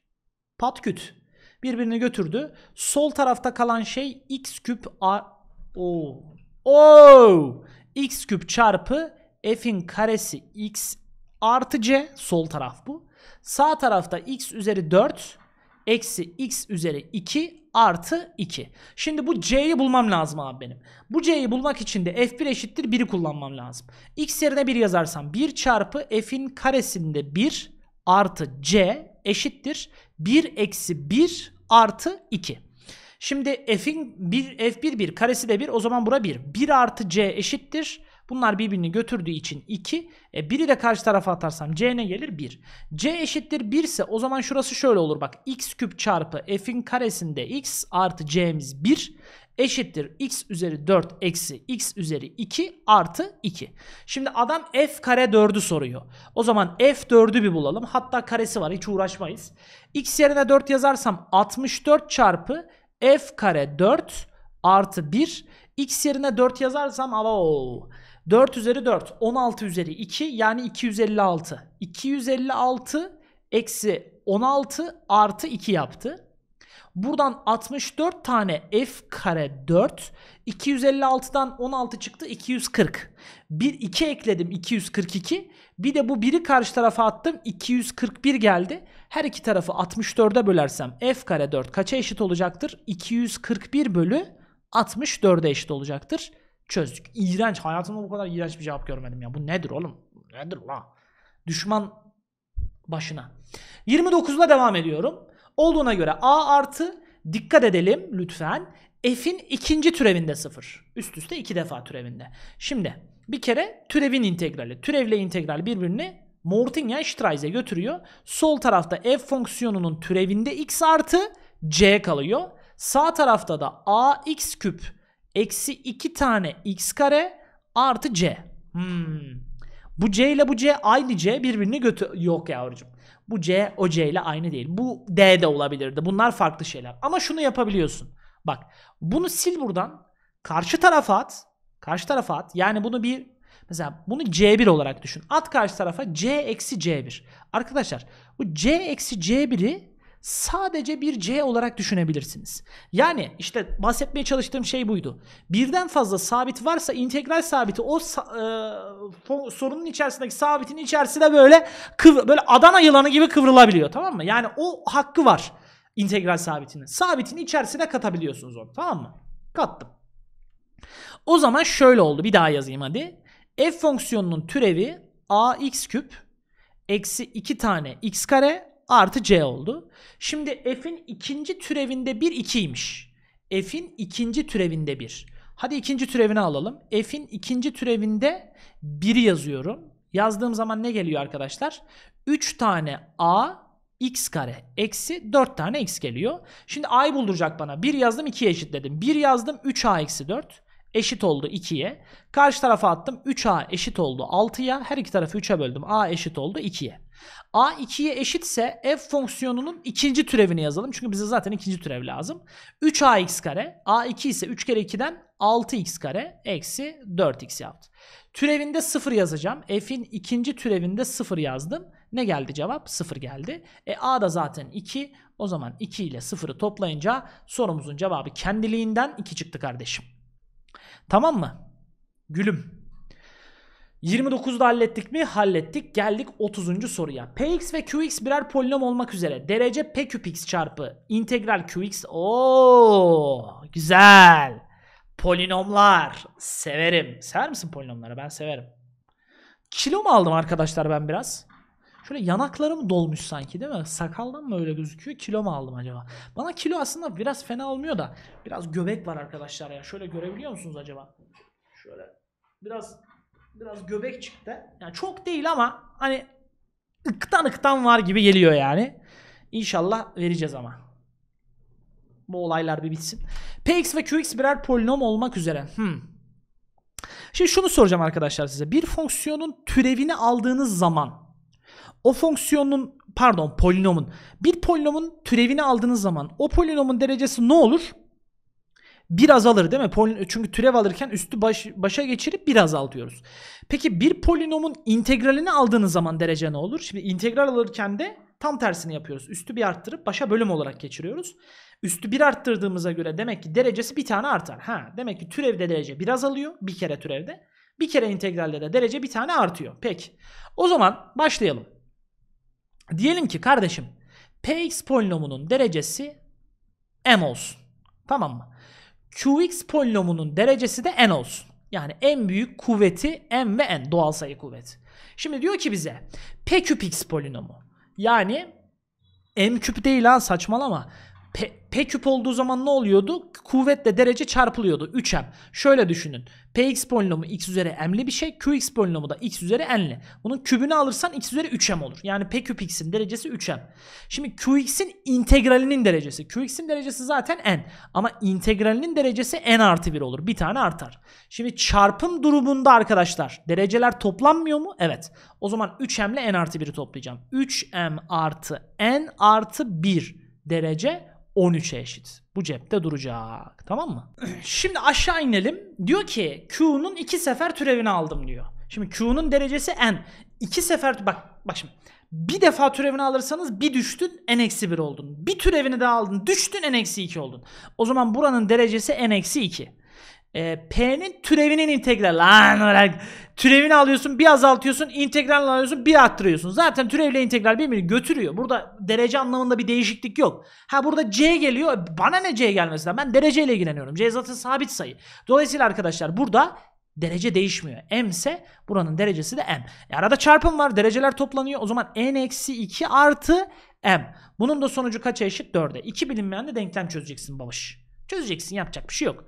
Patküt. Birbirini götürdü. Sol tarafta kalan şey x küp a Oo. Oo. X küp çarpı f'in karesi x artı c sol taraf bu. Sağ tarafta x üzeri 4 eksi x üzeri 2 artı 2. Şimdi bu c'yi bulmam lazım abi benim. Bu c'yi bulmak için de f1 eşittir 1'i kullanmam lazım. x yerine 1 yazarsam 1 çarpı f'in karesinde 1 artı c eşittir 1 eksi 1 artı 2. Şimdi f'in bir, f1 bir karesi de bir, o zaman bura bir. 1 artı c eşittir. Bunlar birbirini götürdüğü için 2. E, 1'i de karşı tarafa atarsam c ne gelir? 1. c eşittir 1 ise o zaman şurası şöyle olur bak. x küp çarpı f'in karesinde x artı c'miz 1 eşittir x üzeri 4 eksi x üzeri 2 artı 2. Şimdi adam f kare 4'ü soruyor. O zaman f 4'ü bir bulalım. Hatta karesi var hiç uğraşmayız. x yerine 4 yazarsam 64 çarpı f kare 4 artı 1 x yerine 4 yazarsam o 4 üzeri 4 16 üzeri 2 yani 256 256 eksi 16 artı 2 yaptı. Buradan 64 tane f kare 4 256'dan 16 çıktı 240. Bir 2 ekledim 242. Bir de bu biri karşı tarafa attım 241 geldi. Her iki tarafı 64'e bölersem f kare 4 kaça eşit olacaktır? 241 bölü 64'e eşit olacaktır. Çözdük. İğrenç. Hayatımda bu kadar iğrenç bir cevap görmedim ya. Bu nedir oğlum? Nedir la? Düşman başına. 29'la devam ediyorum. Olduğuna göre a artı dikkat edelim lütfen. F'in ikinci türevinde sıfır. Üst üste iki defa türevinde. Şimdi bir kere türevin integrali. Türevle integral birbirini Mortinga Strize'e götürüyor. Sol tarafta f fonksiyonunun türevinde x artı c kalıyor. Sağ tarafta da ax küp eksi 2 tane x kare artı c. Hmm. Bu c ile bu c aynı c birbirini götü yok yavrucuğum. Bu c o c ile aynı değil. Bu d de olabilirdi. Bunlar farklı şeyler. Ama şunu yapabiliyorsun. Bak bunu sil buradan. Karşı tarafa at. Karşı tarafa at. Yani bunu bir Mesela bunu C1 olarak düşün. At karşı tarafa C eksi C1. Arkadaşlar bu C eksi C1'i sadece bir C olarak düşünebilirsiniz. Yani işte bahsetmeye çalıştığım şey buydu. Birden fazla sabit varsa integral sabiti o e, sorunun içerisindeki sabitin içerisinde böyle böyle Adana yılanı gibi kıvrılabiliyor tamam mı? Yani o hakkı var integral sabitini. Sabitin içerisine katabiliyorsunuz onu tamam mı? Kattım. O zaman şöyle oldu. Bir daha yazayım hadi. F fonksiyonunun türevi ax küp eksi 2 tane x kare artı c oldu. Şimdi f'in ikinci türevinde 1 2'ymiş. F'in ikinci türevinde 1. Hadi ikinci türevini alalım. F'in ikinci türevinde 1'i yazıyorum. Yazdığım zaman ne geliyor arkadaşlar? 3 tane a x kare eksi 4 tane x geliyor. Şimdi a'yı bulduracak bana. 1 yazdım 2'ye eşitledim. 1 yazdım 3a eksi 4 eşit oldu 2'ye. Karşı tarafa attım 3A eşit oldu 6'ya. Her iki tarafı 3'e böldüm. A eşit oldu 2'ye. A 2'ye eşitse f fonksiyonunun ikinci türevini yazalım. Çünkü bize zaten ikinci türev lazım. 3ax kare. A 2 ise 3 kere 2'den 6x kare eksi 4x yaptı. Türevinde 0 yazacağım. F'in ikinci türevinde 0 yazdım. Ne geldi cevap? 0 geldi. E A da zaten 2. O zaman 2 ile 0'ı toplayınca sorumuzun cevabı kendiliğinden 2 çıktı kardeşim. Tamam mı? Gülüm. 29'da hallettik mi? Hallettik. Geldik 30. soruya. Px ve Qx birer polinom olmak üzere. Derece P küp çarpı integral Qx. Ooo güzel. Polinomlar. Severim. Sever misin polinomları? Ben severim. Kilo mu aldım arkadaşlar ben biraz? Şöyle yanaklarım dolmuş sanki değil mi? Sakaldan mı öyle gözüküyor? Kilo mu aldım acaba? Bana kilo aslında biraz fena olmuyor da biraz göbek var arkadaşlar ya. Şöyle görebiliyor musunuz acaba? Şöyle biraz biraz göbek çıktı. Yani çok değil ama hani ıktan ıktan var gibi geliyor yani. İnşallah vereceğiz ama. Bu olaylar bir bitsin. Px ve Qx birer polinom olmak üzere. Hmm. Şimdi şunu soracağım arkadaşlar size. Bir fonksiyonun türevini aldığınız zaman o fonksiyonun pardon polinomun bir polinomun türevini aldığınız zaman o polinomun derecesi ne olur? Bir azalır değil mi? Polin çünkü türev alırken üstü baş, başa geçirip bir azaltıyoruz. Peki bir polinomun integralini aldığınız zaman derece ne olur? Şimdi integral alırken de tam tersini yapıyoruz. Üstü bir arttırıp başa bölüm olarak geçiriyoruz. Üstü bir arttırdığımıza göre demek ki derecesi bir tane artar. Ha, demek ki türevde derece bir azalıyor. Bir kere türevde. Bir kere integralde de derece bir tane artıyor. Peki. O zaman başlayalım. Diyelim ki kardeşim Px polinomunun derecesi m olsun. Tamam mı? Qx polinomunun derecesi de n olsun. Yani en büyük kuvveti m ve n doğal sayı kuvveti. Şimdi diyor ki bize P küp x polinomu yani m küp değil lan saçmalama. P, küp olduğu zaman ne oluyordu? Kuvvetle derece çarpılıyordu. 3m. Şöyle düşünün. Px polinomu x üzeri m'li bir şey. Qx polinomu da x üzeri n'li. Bunun kübünü alırsan x üzeri 3m olur. Yani P küp x'in derecesi 3m. Şimdi Qx'in integralinin derecesi. Qx'in derecesi zaten n. Ama integralinin derecesi n artı 1 olur. Bir tane artar. Şimdi çarpım durumunda arkadaşlar dereceler toplanmıyor mu? Evet. O zaman 3m ile n artı 1'i toplayacağım. 3m artı n artı 1 derece 13'e eşit. Bu cepte duracak. Tamam mı? Şimdi aşağı inelim. Diyor ki Q'nun iki sefer türevini aldım diyor. Şimdi Q'nun derecesi n. İki sefer bak bak şimdi. Bir defa türevini alırsanız bir düştün n eksi 1 oldun. Bir türevini daha aldın düştün n eksi 2 oldun. O zaman buranın derecesi n eksi 2. E, P'nin türevinin integrali. Lan olarak türevini alıyorsun bir azaltıyorsun integral alıyorsun bir arttırıyorsun. Zaten türevle integral birbirini götürüyor. Burada derece anlamında bir değişiklik yok. Ha burada C geliyor. Bana ne C gelmesinden ben dereceyle ilgileniyorum. C zaten sabit sayı. Dolayısıyla arkadaşlar burada derece değişmiyor. M ise buranın derecesi de M. E arada çarpım var. Dereceler toplanıyor. O zaman N-2 artı M. Bunun da sonucu kaça eşit? 4'e. 2 bilinmeyen de denklem çözeceksin babuş. Çözeceksin yapacak bir şey yok.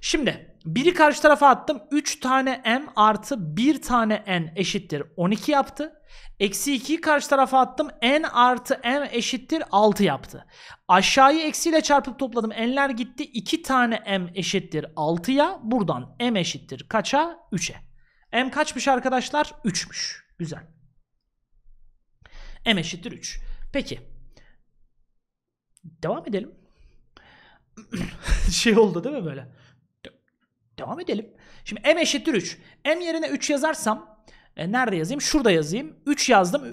Şimdi biri karşı tarafa attım. 3 tane m artı 1 tane n eşittir 12 yaptı. Eksi 2'yi karşı tarafa attım. n artı m eşittir 6 yaptı. Aşağıyı eksiyle çarpıp topladım. n'ler gitti. 2 tane m eşittir 6'ya. Buradan m eşittir kaça? 3'e. m kaçmış arkadaşlar? 3'müş. Güzel. m eşittir 3. Peki. Devam edelim. şey oldu değil mi böyle? Devam edelim. Şimdi m eşittir 3. M yerine 3 yazarsam e, nerede yazayım? Şurada yazayım. 3 yazdım.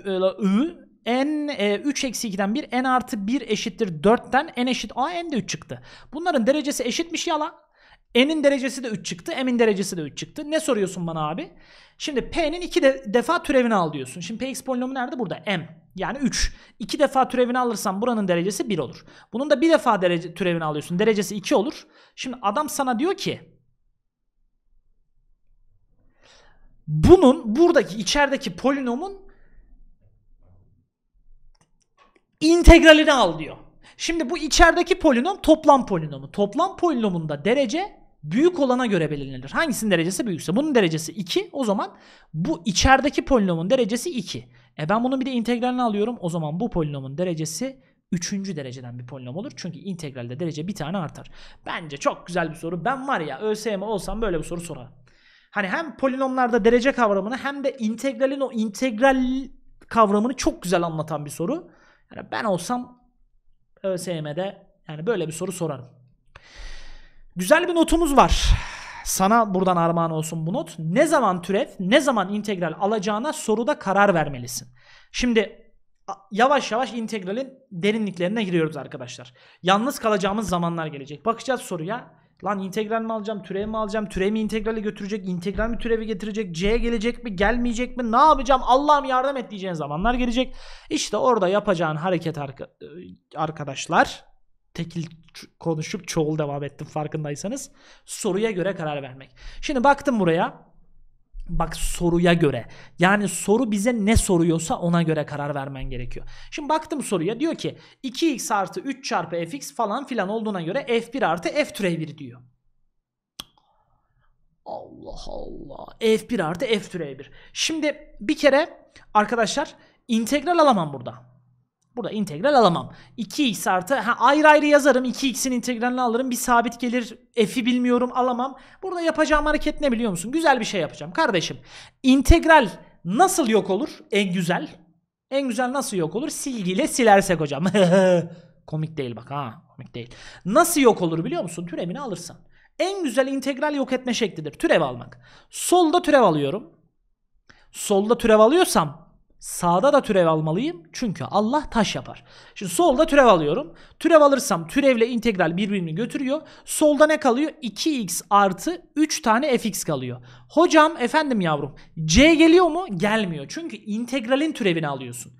Ü n e, 3 eksi 2'den 1 n artı 1 eşittir 4'ten n eşit a n de 3 çıktı. Bunların derecesi eşitmiş yalan. N'in derecesi de 3 çıktı. M'in derecesi de 3 çıktı. Ne soruyorsun bana abi? Şimdi P'nin 2 de, defa türevini al diyorsun. Şimdi Px polinomu nerede? Burada. M. Yani 3. 2 defa türevini alırsam buranın derecesi 1 olur. Bunun da bir defa derece, türevini alıyorsun. Derecesi 2 olur. Şimdi adam sana diyor ki bunun buradaki içerideki polinomun integralini al diyor. Şimdi bu içerideki polinom toplam polinomu. Toplam polinomunda derece büyük olana göre belirlenir. Hangisinin derecesi büyükse. Bunun derecesi 2 o zaman bu içerideki polinomun derecesi 2. E ben bunun bir de integralini alıyorum. O zaman bu polinomun derecesi 3. dereceden bir polinom olur. Çünkü integralde derece bir tane artar. Bence çok güzel bir soru. Ben var ya ÖSYM olsam böyle bir soru sorarım. Hani hem polinomlarda derece kavramını hem de integralin o integral kavramını çok güzel anlatan bir soru. Yani ben olsam ÖSYM'de yani böyle bir soru sorarım. Güzel bir notumuz var. Sana buradan armağan olsun bu not. Ne zaman türev, ne zaman integral alacağına soruda karar vermelisin. Şimdi yavaş yavaş integralin derinliklerine giriyoruz arkadaşlar. Yalnız kalacağımız zamanlar gelecek. Bakacağız soruya. Lan integral mi alacağım, türev mi alacağım, türev mi integrale götürecek, integral mi türevi getirecek, C'ye gelecek mi, gelmeyecek mi, ne yapacağım, Allah'ım yardım et diyeceğin zamanlar gelecek. İşte orada yapacağın hareket arka, arkadaşlar, tekil konuşup çoğul devam ettim farkındaysanız, soruya göre karar vermek. Şimdi baktım buraya, Bak soruya göre. Yani soru bize ne soruyorsa ona göre karar vermen gerekiyor. Şimdi baktım soruya diyor ki 2x artı 3 çarpı fx falan filan olduğuna göre f1 artı f türev 1 diyor. Allah Allah. f1 artı f türev 1. Şimdi bir kere arkadaşlar integral alamam burada. Burada integral alamam. 2x artı ha, ayrı ayrı yazarım. 2x'in integralini alırım. Bir sabit gelir. F'i bilmiyorum alamam. Burada yapacağım hareket ne biliyor musun? Güzel bir şey yapacağım. Kardeşim integral nasıl yok olur? En güzel. En güzel nasıl yok olur? Silgiyle silersek hocam. komik değil bak ha. Komik değil. Nasıl yok olur biliyor musun? Türevini alırsan. En güzel integral yok etme şeklidir. Türev almak. Solda türev alıyorum. Solda türev alıyorsam Sağda da türev almalıyım çünkü Allah taş yapar. Şimdi solda türev alıyorum. Türev alırsam türevle integral birbirini götürüyor. Solda ne kalıyor? 2x artı 3 tane fx kalıyor. Hocam efendim yavrum c geliyor mu? Gelmiyor. Çünkü integralin türevini alıyorsun.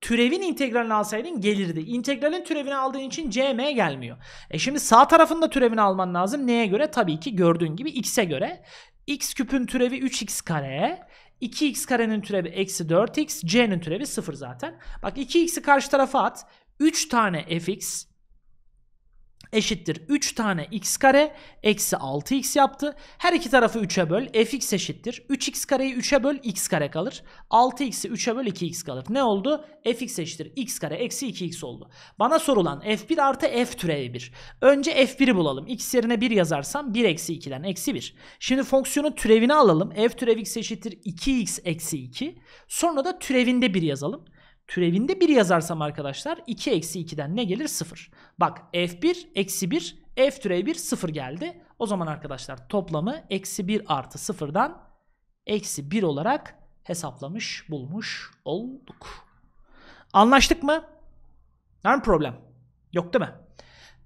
Türevin integralini alsaydın gelirdi. İntegralin türevini aldığın için cm gelmiyor. E şimdi sağ tarafında türevini alman lazım. Neye göre? Tabii ki gördüğün gibi x'e göre. x küpün türevi 3x kare 2x karenin türevi eksi 4x. C'nin türevi 0 zaten. Bak 2x'i karşı tarafa at. 3 tane fx eşittir 3 tane x kare eksi 6x yaptı. Her iki tarafı 3'e böl. fx eşittir. 3x kareyi 3'e böl x kare kalır. 6x'i 3'e böl 2x kalır. Ne oldu? fx eşittir x kare eksi 2x oldu. Bana sorulan f1 artı f türevi 1. Önce f1'i bulalım. x yerine 1 yazarsam 1 eksi 2'den eksi 1. Şimdi fonksiyonun türevini alalım. f türev x eşittir 2x eksi 2. Sonra da türevinde 1 yazalım türevinde 1 yazarsam arkadaşlar 2 eksi 2'den ne gelir? 0. Bak f1 eksi 1 f türevi 1 0 geldi. O zaman arkadaşlar toplamı eksi 1 artı 0'dan eksi 1 olarak hesaplamış bulmuş olduk. Anlaştık mı? Var problem? Yok değil mi?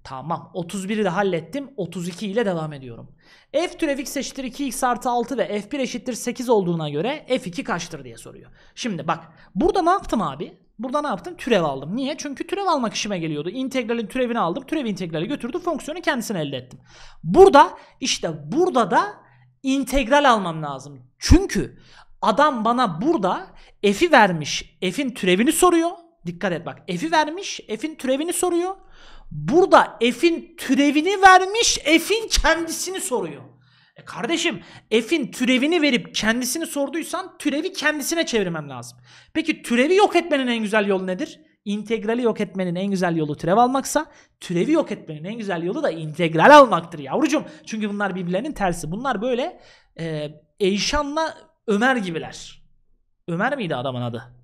Tamam 31'i de hallettim. 32 ile devam ediyorum. F türev eşittir 2x artı 6 ve f1 eşittir 8 olduğuna göre f2 kaçtır diye soruyor. Şimdi bak burada ne yaptım abi? Burada ne yaptım? Türev aldım. Niye? Çünkü türev almak işime geliyordu. İntegralin türevini aldım. Türev integrali götürdü. Fonksiyonu kendisine elde ettim. Burada işte burada da integral almam lazım. Çünkü adam bana burada f'i vermiş. F'in türevini soruyor. Dikkat et bak. F'i vermiş. F'in türevini soruyor burada f'in türevini vermiş f'in kendisini soruyor. E kardeşim f'in türevini verip kendisini sorduysan türevi kendisine çevirmem lazım. Peki türevi yok etmenin en güzel yolu nedir? İntegrali yok etmenin en güzel yolu türev almaksa türevi yok etmenin en güzel yolu da integral almaktır yavrucum. Çünkü bunlar birbirlerinin tersi. Bunlar böyle e, Eyşan'la Ömer gibiler. Ömer miydi adamın adı?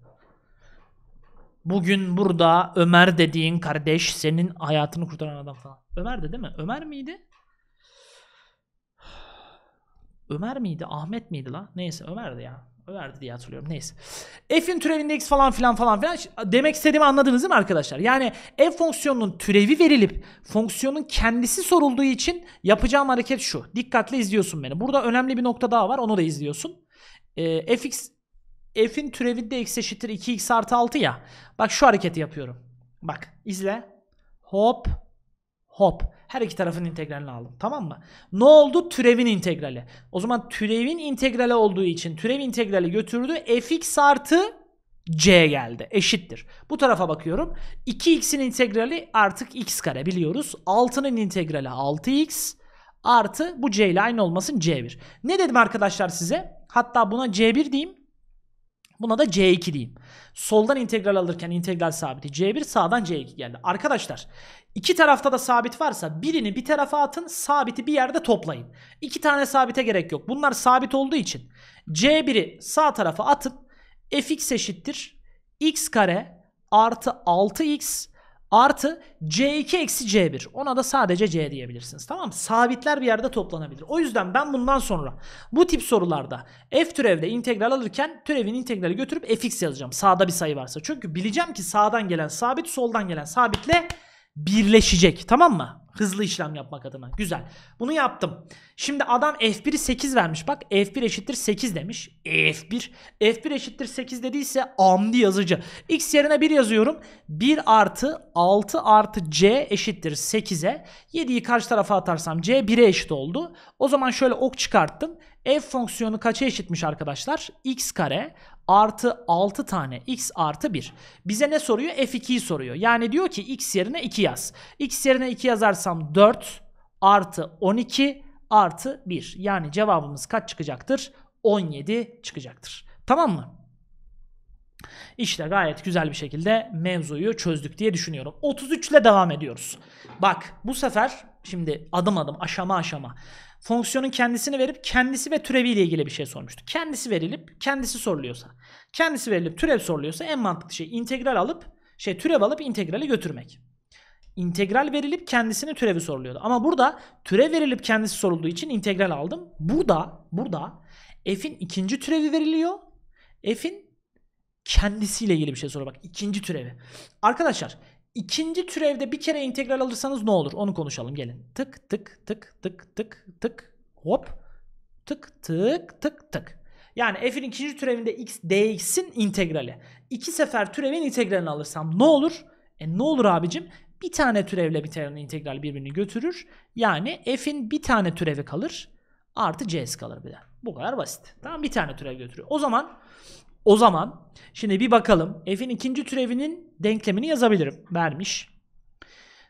Bugün burada Ömer dediğin kardeş senin hayatını kurtaran adam falan. Ömer de değil mi? Ömer miydi? Ömer miydi? Ahmet miydi la? Neyse Ömer'di ya. Ömer'di diye hatırlıyorum. Neyse. F'in türevinde x falan filan falan filan. Demek istediğimi anladınız değil mi arkadaşlar? Yani f fonksiyonunun türevi verilip fonksiyonun kendisi sorulduğu için yapacağım hareket şu. Dikkatle izliyorsun beni. Burada önemli bir nokta daha var. Onu da izliyorsun. E, ee, fx f'in türevi de x eşittir 2x artı 6 ya. Bak şu hareketi yapıyorum. Bak izle. Hop. Hop. Her iki tarafın integralini aldım. Tamam mı? Ne oldu? Türevin integrali. O zaman türevin integrali olduğu için türev integrali götürdü. fx artı c geldi. Eşittir. Bu tarafa bakıyorum. 2x'in integrali artık x kare biliyoruz. 6'nın integrali 6x artı bu c ile aynı olmasın c1. Ne dedim arkadaşlar size? Hatta buna c1 diyeyim. Buna da C2 diyeyim. Soldan integral alırken integral sabiti C1 sağdan C2 geldi. Arkadaşlar iki tarafta da sabit varsa birini bir tarafa atın sabiti bir yerde toplayın. İki tane sabite gerek yok. Bunlar sabit olduğu için C1'i sağ tarafa atın fx eşittir x kare artı 6x Artı C2 eksi C1. Ona da sadece C diyebilirsiniz. Tamam mı? Sabitler bir yerde toplanabilir. O yüzden ben bundan sonra bu tip sorularda f türevde integral alırken türevin integrali götürüp fx yazacağım. Sağda bir sayı varsa. Çünkü bileceğim ki sağdan gelen sabit soldan gelen sabitle birleşecek. Tamam mı? Hızlı işlem yapmak adına. Güzel. Bunu yaptım. Şimdi adam F1'i 8 vermiş. Bak F1 eşittir 8 demiş. F1. F1 eşittir 8 dediyse amdi yazıcı. X yerine 1 yazıyorum. 1 artı 6 artı C eşittir 8'e. 7'yi karşı tarafa atarsam C 1'e eşit oldu. O zaman şöyle ok çıkarttım. F fonksiyonu kaça eşitmiş arkadaşlar? X kare artı 6 tane x artı 1. Bize ne soruyor? F2'yi soruyor. Yani diyor ki x yerine 2 yaz. x yerine 2 yazarsam 4 artı 12 artı 1. Yani cevabımız kaç çıkacaktır? 17 çıkacaktır. Tamam mı? İşte gayet güzel bir şekilde mevzuyu çözdük diye düşünüyorum. 33 ile devam ediyoruz. Bak bu sefer şimdi adım adım aşama aşama fonksiyonun kendisini verip kendisi ve türeviyle ilgili bir şey sormuştu. Kendisi verilip kendisi soruluyorsa. Kendisi verilip türev soruluyorsa en mantıklı şey integral alıp şey türev alıp integrali götürmek. İntegral verilip kendisine türevi soruluyordu. Ama burada türev verilip kendisi sorulduğu için integral aldım. Burada burada f'in ikinci türevi veriliyor. F'in kendisiyle ilgili bir şey soruyor. Bak ikinci türevi. Arkadaşlar İkinci türevde bir kere integral alırsanız ne olur? Onu konuşalım gelin. Tık tık tık tık tık tık hop tık tık tık tık. Yani f'in ikinci türevinde x dx'in integrali. İki sefer türevin integralini alırsam ne olur? E ne olur abicim? Bir tane türevle bir tane integral birbirini götürür. Yani f'in bir tane türevi kalır. Artı cs kalır bir de. Bu kadar basit. Tamam bir tane türev götürüyor. O zaman o zaman şimdi bir bakalım. F'in ikinci türevinin denklemini yazabilirim. Vermiş.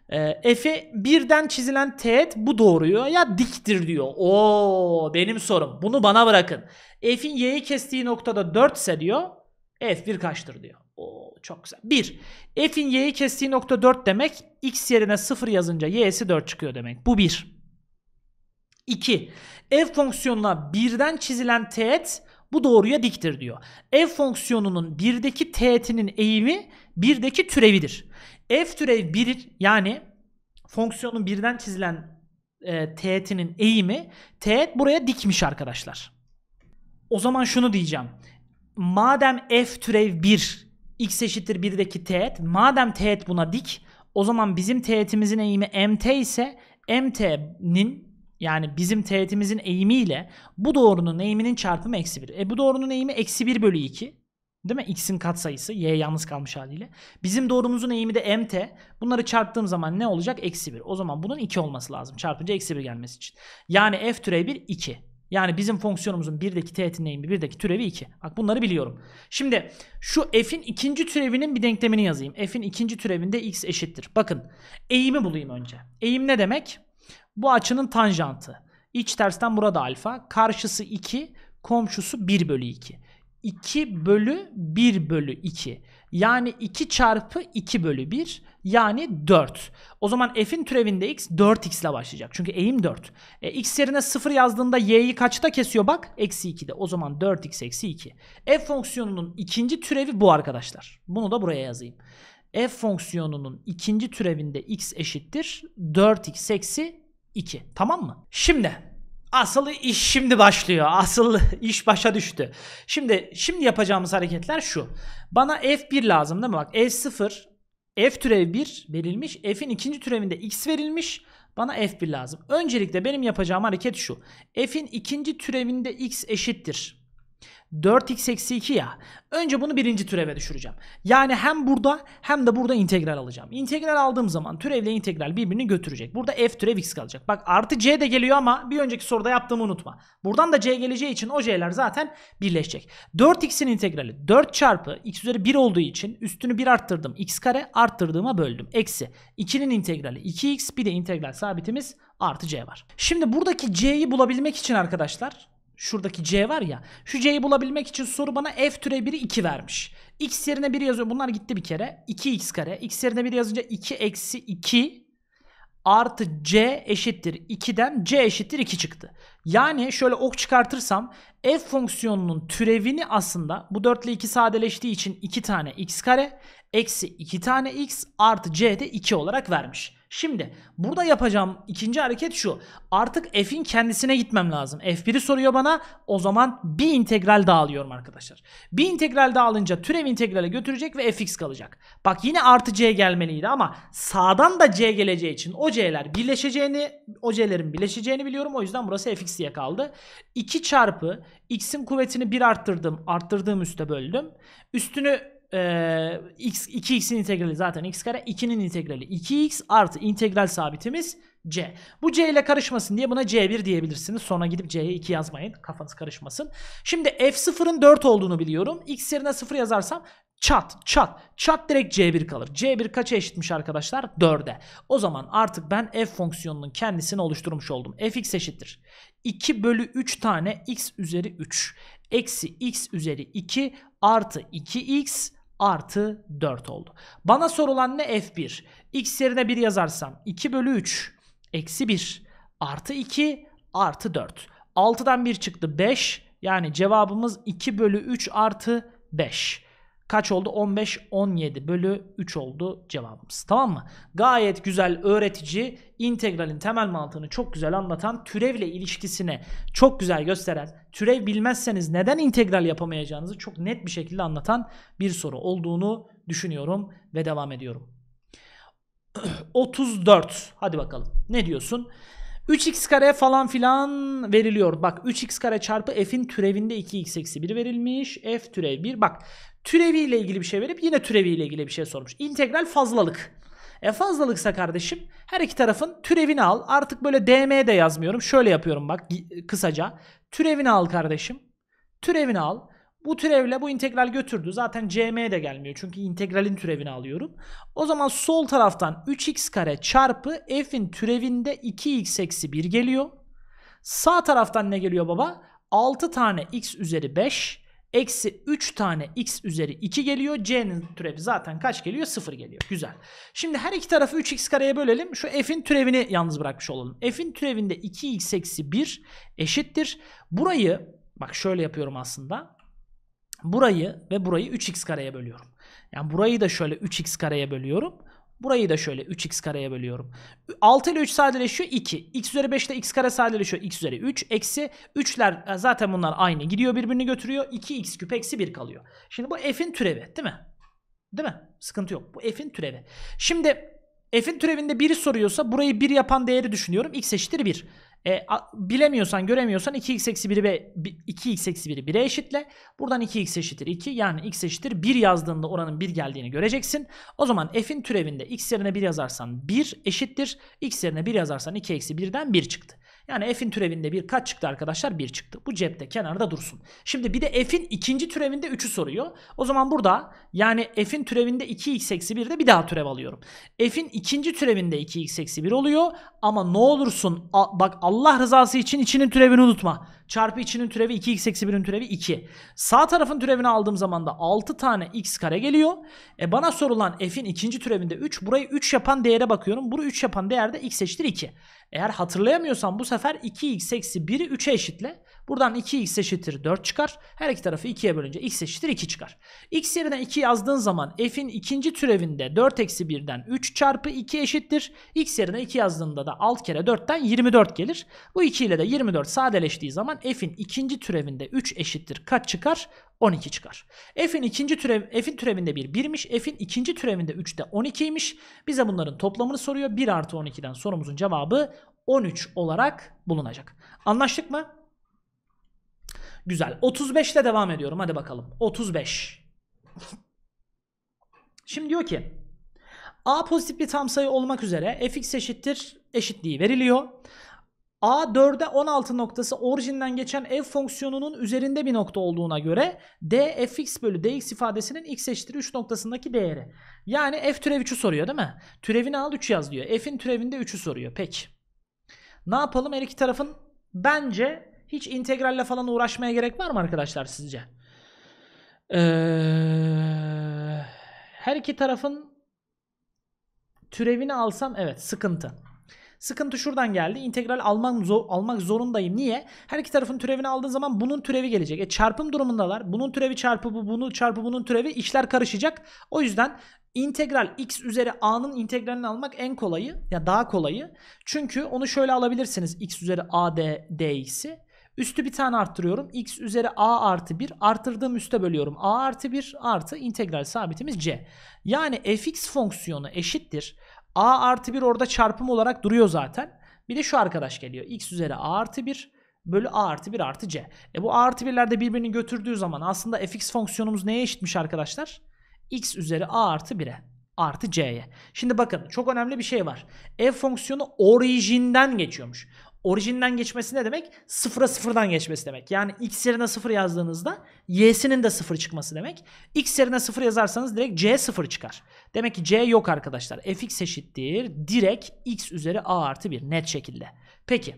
E, F'e birden çizilen teğet bu doğruyu ya diktir diyor. Oo benim sorum. Bunu bana bırakın. F'in y'yi kestiği noktada 4 ise diyor. F bir kaçtır diyor. Oo çok güzel. 1. F'in y'yi kestiği nokta 4 demek x yerine 0 yazınca y'si 4 çıkıyor demek. Bu 1. 2. F fonksiyonuna birden çizilen teğet bu doğruya diktir diyor. F fonksiyonunun birdeki teğetinin eğimi birdeki türevidir. F türev 1 yani fonksiyonun birden çizilen e, teğetinin eğimi teğet buraya dikmiş arkadaşlar. O zaman şunu diyeceğim. Madem f türev 1 x eşittir 1'deki teğet madem teğet buna dik o zaman bizim teğetimizin eğimi mt ise mt'nin yani bizim teğetimizin eğimiyle bu doğrunun eğiminin çarpımı eksi 1. E bu doğrunun eğimi eksi 1 bölü 2. Değil mi? X'in katsayısı. Y yalnız kalmış haliyle. Bizim doğrumuzun eğimi de MT. Bunları çarptığım zaman ne olacak? Eksi 1. O zaman bunun 2 olması lazım. Çarpınca eksi 1 gelmesi için. Yani f türevi 1 2. Yani bizim fonksiyonumuzun birdeki teğetin eğimi birdeki türevi 2. Bak bunları biliyorum. Şimdi şu f'in ikinci türevinin bir denklemini yazayım. F'in ikinci türevinde x eşittir. Bakın eğimi bulayım önce. Eğim ne demek? Bu açının tanjantı. İç tersten burada alfa. Karşısı 2, komşusu 1 bölü 2. 2 bölü 1 bölü 2. Yani 2 çarpı 2 bölü 1 yani 4. O zaman f'in türevinde x 4x ile başlayacak. Çünkü eğim 4. E, x yerine 0 yazdığında y'yi kaçta kesiyor bak? Eksi 2'de. O zaman 4x eksi 2. F fonksiyonunun ikinci türevi bu arkadaşlar. Bunu da buraya yazayım. F fonksiyonunun ikinci türevinde x eşittir 4x eksi 2. Tamam mı? Şimdi asıl iş şimdi başlıyor. Asıl iş başa düştü. Şimdi şimdi yapacağımız hareketler şu. Bana F1 lazım değil mi? Bak F0 F türev 1 verilmiş. F'in ikinci türevinde x verilmiş. Bana F1 lazım. Öncelikle benim yapacağım hareket şu. F'in ikinci türevinde x eşittir. 4x eksi 2 ya. Önce bunu birinci türeve düşüreceğim. Yani hem burada hem de burada integral alacağım. İntegral aldığım zaman türevle integral birbirini götürecek. Burada f türev x kalacak. Bak artı c de geliyor ama bir önceki soruda yaptığımı unutma. Buradan da c geleceği için o c'ler zaten birleşecek. 4x'in integrali 4 çarpı x üzeri 1 olduğu için üstünü 1 arttırdım. x kare arttırdığıma böldüm. Eksi 2'nin integrali 2x bir de integral sabitimiz artı c var. Şimdi buradaki c'yi bulabilmek için arkadaşlar Şuradaki C var ya. Şu C'yi bulabilmek için soru bana f türe 1'i 2 vermiş. X yerine 1 yazıyor. Bunlar gitti bir kere. 2x kare. X yerine 1 yazınca 2 eksi 2 artı c eşittir 2'den c eşittir 2 çıktı. Yani şöyle ok çıkartırsam f fonksiyonunun türevini aslında bu 4 ile 2 sadeleştiği için 2 tane x kare eksi 2 tane x artı c de 2 olarak vermiş. Şimdi burada yapacağım ikinci hareket şu. Artık f'in kendisine gitmem lazım. f1'i soruyor bana. O zaman bir integral dağılıyorum arkadaşlar. Bir integral dağılınca alınca türev integrale götürecek ve fx kalacak. Bak yine artı c gelmeliydi ama sağdan da c geleceği için o c'ler birleşeceğini, o c'lerin birleşeceğini biliyorum. O yüzden burası fx diye kaldı. 2 çarpı x'in kuvvetini 1 arttırdım. Arttırdığım üste böldüm. Üstünü e, x, 2x'in integrali zaten x kare 2'nin integrali 2x artı integral sabitimiz c. Bu c ile karışmasın diye buna c1 diyebilirsiniz. Sonra gidip c'ye 2 yazmayın kafanız karışmasın. Şimdi f0'ın 4 olduğunu biliyorum. x yerine 0 yazarsam çat çat çat direkt c1 kalır. c1 kaça eşitmiş arkadaşlar? 4'e. O zaman artık ben f fonksiyonunun kendisini oluşturmuş oldum. fx eşittir. 2 bölü 3 tane x üzeri 3 eksi x üzeri 2 artı 2x artı 4 oldu. Bana sorulan ne? F1. X yerine 1 yazarsam 2 bölü 3 eksi 1 artı 2 artı 4. 6'dan 1 çıktı 5 yani cevabımız 2 bölü 3 artı 5 kaç oldu? 15, 17 bölü 3 oldu cevabımız. Tamam mı? Gayet güzel öğretici, integralin temel mantığını çok güzel anlatan, türevle ilişkisine çok güzel gösteren, türev bilmezseniz neden integral yapamayacağınızı çok net bir şekilde anlatan bir soru olduğunu düşünüyorum ve devam ediyorum. 34. Hadi bakalım. Ne diyorsun? 3x kare falan filan veriliyor. Bak 3x kare çarpı f'in türevinde 2x eksi 1 verilmiş. f türev 1. Bak türeviyle ilgili bir şey verip yine türeviyle ilgili bir şey sormuş. İntegral fazlalık. E fazlalıksa kardeşim her iki tarafın türevini al. Artık böyle DM de yazmıyorum. Şöyle yapıyorum bak kısaca. Türevini al kardeşim. Türevini al. Bu türevle bu integral götürdü. Zaten cm de gelmiyor. Çünkü integralin türevini alıyorum. O zaman sol taraftan 3x kare çarpı f'in türevinde 2x eksi 1 geliyor. Sağ taraftan ne geliyor baba? 6 tane x üzeri 5 Eksi 3 tane x üzeri 2 geliyor. C'nin türevi zaten kaç geliyor? 0 geliyor. Güzel. Şimdi her iki tarafı 3x kareye bölelim. Şu f'in türevini yalnız bırakmış olalım. F'in türevinde 2x eksi 1 eşittir. Burayı bak şöyle yapıyorum aslında. Burayı ve burayı 3x kareye bölüyorum. Yani burayı da şöyle 3x kareye bölüyorum. Burayı da şöyle 3x kareye bölüyorum. 6 ile 3 sadeleşiyor 2. x üzeri 5 ile x kare sadeleşiyor x üzeri 3. Eksi 3'ler e, zaten bunlar aynı. Gidiyor birbirini götürüyor. 2x küp eksi 1 kalıyor. Şimdi bu f'in türevi değil mi? Değil mi? Sıkıntı yok. Bu f'in türevi. Şimdi f'in türevinde 1'i soruyorsa burayı 1 yapan değeri düşünüyorum. x eşittir 1. E, a, bilemiyorsan, göremiyorsan 2x eksi 1'i 2x eksi 1'i 1'e eşitle. Buradan 2x eşittir 2 yani x eşittir 1 yazdığında oranın 1 geldiğini göreceksin. O zaman f'in türevinde x yerine 1 yazarsan 1 eşittir. x yerine 1 yazarsan 2 eksi 1'den 1 çıktı. Yani f'in türevinde bir kaç çıktı arkadaşlar? 1 çıktı. Bu cepte kenarda dursun. Şimdi bir de f'in ikinci türevinde 3'ü soruyor. O zaman burada yani f'in türevinde 2x eksi 1 de bir daha türev alıyorum. F'in ikinci türevinde 2x 1 oluyor. Ama ne olursun bak Allah rızası için içinin türevini unutma. Çarpı içinin türevi 2x eksi 1'in türevi 2. Sağ tarafın türevini aldığım zaman da 6 tane x kare geliyor. E bana sorulan f'in ikinci türevinde 3. Burayı 3 yapan değere bakıyorum. Bunu 3 yapan değer de x eşittir 2. Eğer hatırlayamıyorsan bu sefer 2x eksi 1'i 3'e eşitle. Buradan 2x eşittir 4 çıkar. Her iki tarafı 2'ye bölünce x eşittir 2 çıkar. x yerine 2 yazdığın zaman f'in ikinci türevinde 4 eksi 1'den 3 çarpı 2 eşittir. x yerine 2 yazdığında da 6 kere 4'ten 24 gelir. Bu 2 ile de 24 sadeleştiği zaman f'in ikinci türevinde 3 eşittir kaç çıkar? 12 çıkar. F'in ikinci türev, F'in türevinde 1 1'miş. F'in ikinci türevinde 3 de 12'ymiş. Bize bunların toplamını soruyor. 1 artı 12'den sorumuzun cevabı 13 olarak bulunacak. Anlaştık mı? Güzel. 35'te devam ediyorum. Hadi bakalım. 35. Şimdi diyor ki A pozitif bir tam sayı olmak üzere fx eşittir eşitliği veriliyor. A 4'e 16 noktası orijinden geçen f fonksiyonunun üzerinde bir nokta olduğuna göre d fx bölü dx ifadesinin x eşittir 3 noktasındaki değeri. Yani f türev 3'ü soruyor değil mi? Türevini al 3 yaz diyor. f'in türevinde 3'ü soruyor. Peki. Ne yapalım? Her iki tarafın bence hiç integralle falan uğraşmaya gerek var mı arkadaşlar sizce? Ee, her iki tarafın türevini alsam evet sıkıntı. Sıkıntı şuradan geldi. İntegral almak, zor, almak zorundayım. Niye? Her iki tarafın türevini aldığın zaman bunun türevi gelecek. E çarpım durumundalar. Bunun türevi çarpı bu, bunu çarpı bunun türevi. işler karışacak. O yüzden integral x üzeri a'nın integralini almak en kolayı. Ya daha kolayı. Çünkü onu şöyle alabilirsiniz. x üzeri a d dx'i. Üstü bir tane arttırıyorum. X üzeri A artı 1 artırdığım üste bölüyorum. A artı 1 artı integral sabitimiz C. Yani fx fonksiyonu eşittir. A artı 1 orada çarpım olarak duruyor zaten. Bir de şu arkadaş geliyor. X üzeri A artı 1 bölü a artı 1 artı c. E bu a artı 1'ler de birbirini götürdüğü zaman aslında fx fonksiyonumuz neye eşitmiş arkadaşlar? x üzeri a artı 1'e artı c'ye. Şimdi bakın çok önemli bir şey var. F fonksiyonu orijinden geçiyormuş. Orijinden geçmesi ne demek? Sıfıra sıfırdan geçmesi demek. Yani x yerine sıfır yazdığınızda y'sinin de sıfır çıkması demek. x yerine sıfır yazarsanız direkt c sıfır çıkar. Demek ki c yok arkadaşlar. fx eşittir direkt x üzeri a artı 1 net şekilde. Peki.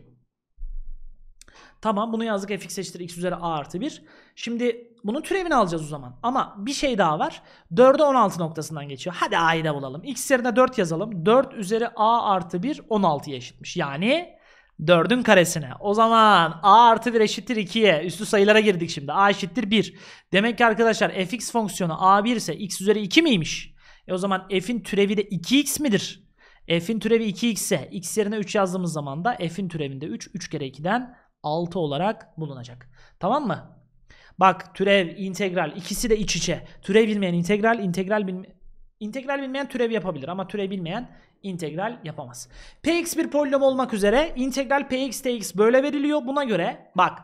Tamam bunu yazdık fx eşittir x üzeri a artı 1. Şimdi bunun türevini alacağız o zaman. Ama bir şey daha var. 4'e 16 noktasından geçiyor. Hadi a'yı da bulalım. x yerine 4 yazalım. 4 üzeri a artı 1 16'ya eşitmiş. Yani 4'ün karesine. O zaman a artı 1 eşittir 2'ye. Üstü sayılara girdik şimdi. a eşittir 1. Demek ki arkadaşlar fx fonksiyonu a1 ise x üzeri 2 miymiş? E o zaman f'in türevi de 2x midir? f'in türevi 2x ise x yerine 3 yazdığımız zaman da f'in türevinde 3. 3 kere 2'den 6 olarak bulunacak. Tamam mı? Bak türev, integral ikisi de iç içe. Türev bilmeyen integral, integral bilmeyen İntegral bilmeyen türev yapabilir ama türev bilmeyen integral yapamaz. Px bir polinom olmak üzere integral px dx böyle veriliyor. Buna göre bak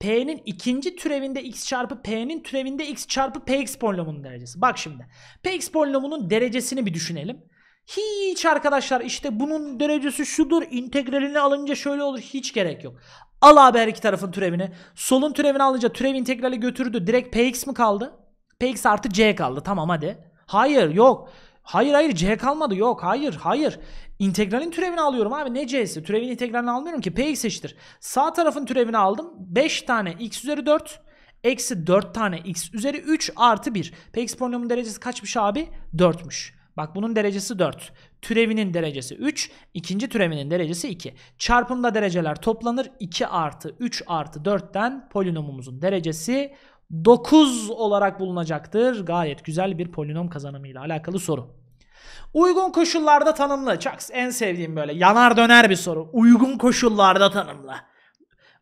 p'nin ikinci türevinde x çarpı p'nin türevinde x çarpı px polinomunun derecesi. Bak şimdi px polinomunun derecesini bir düşünelim. Hiç arkadaşlar işte bunun derecesi şudur İntegralini alınca şöyle olur hiç gerek yok. Al abi her iki tarafın türevini. Solun türevini alınca türev integrali götürdü. Direkt px mi kaldı? px artı c kaldı. Tamam hadi. Hayır yok. Hayır hayır C kalmadı yok hayır hayır. İntegralin türevini alıyorum abi ne C'si türevin integralini almıyorum ki Px seçtir. Sağ tarafın türevini aldım 5 tane x üzeri 4 eksi 4 tane x üzeri 3 artı 1. Px polinomun derecesi kaçmış abi 4'müş. Bak bunun derecesi 4. Türevinin derecesi 3. ikinci türevinin derecesi 2. Çarpımda dereceler toplanır. 2 artı 3 artı 4'ten polinomumuzun derecesi 9 olarak bulunacaktır. Gayet güzel bir polinom kazanımıyla alakalı soru. Uygun koşullarda tanımlı. Chucks en sevdiğim böyle yanar döner bir soru. Uygun koşullarda tanımlı.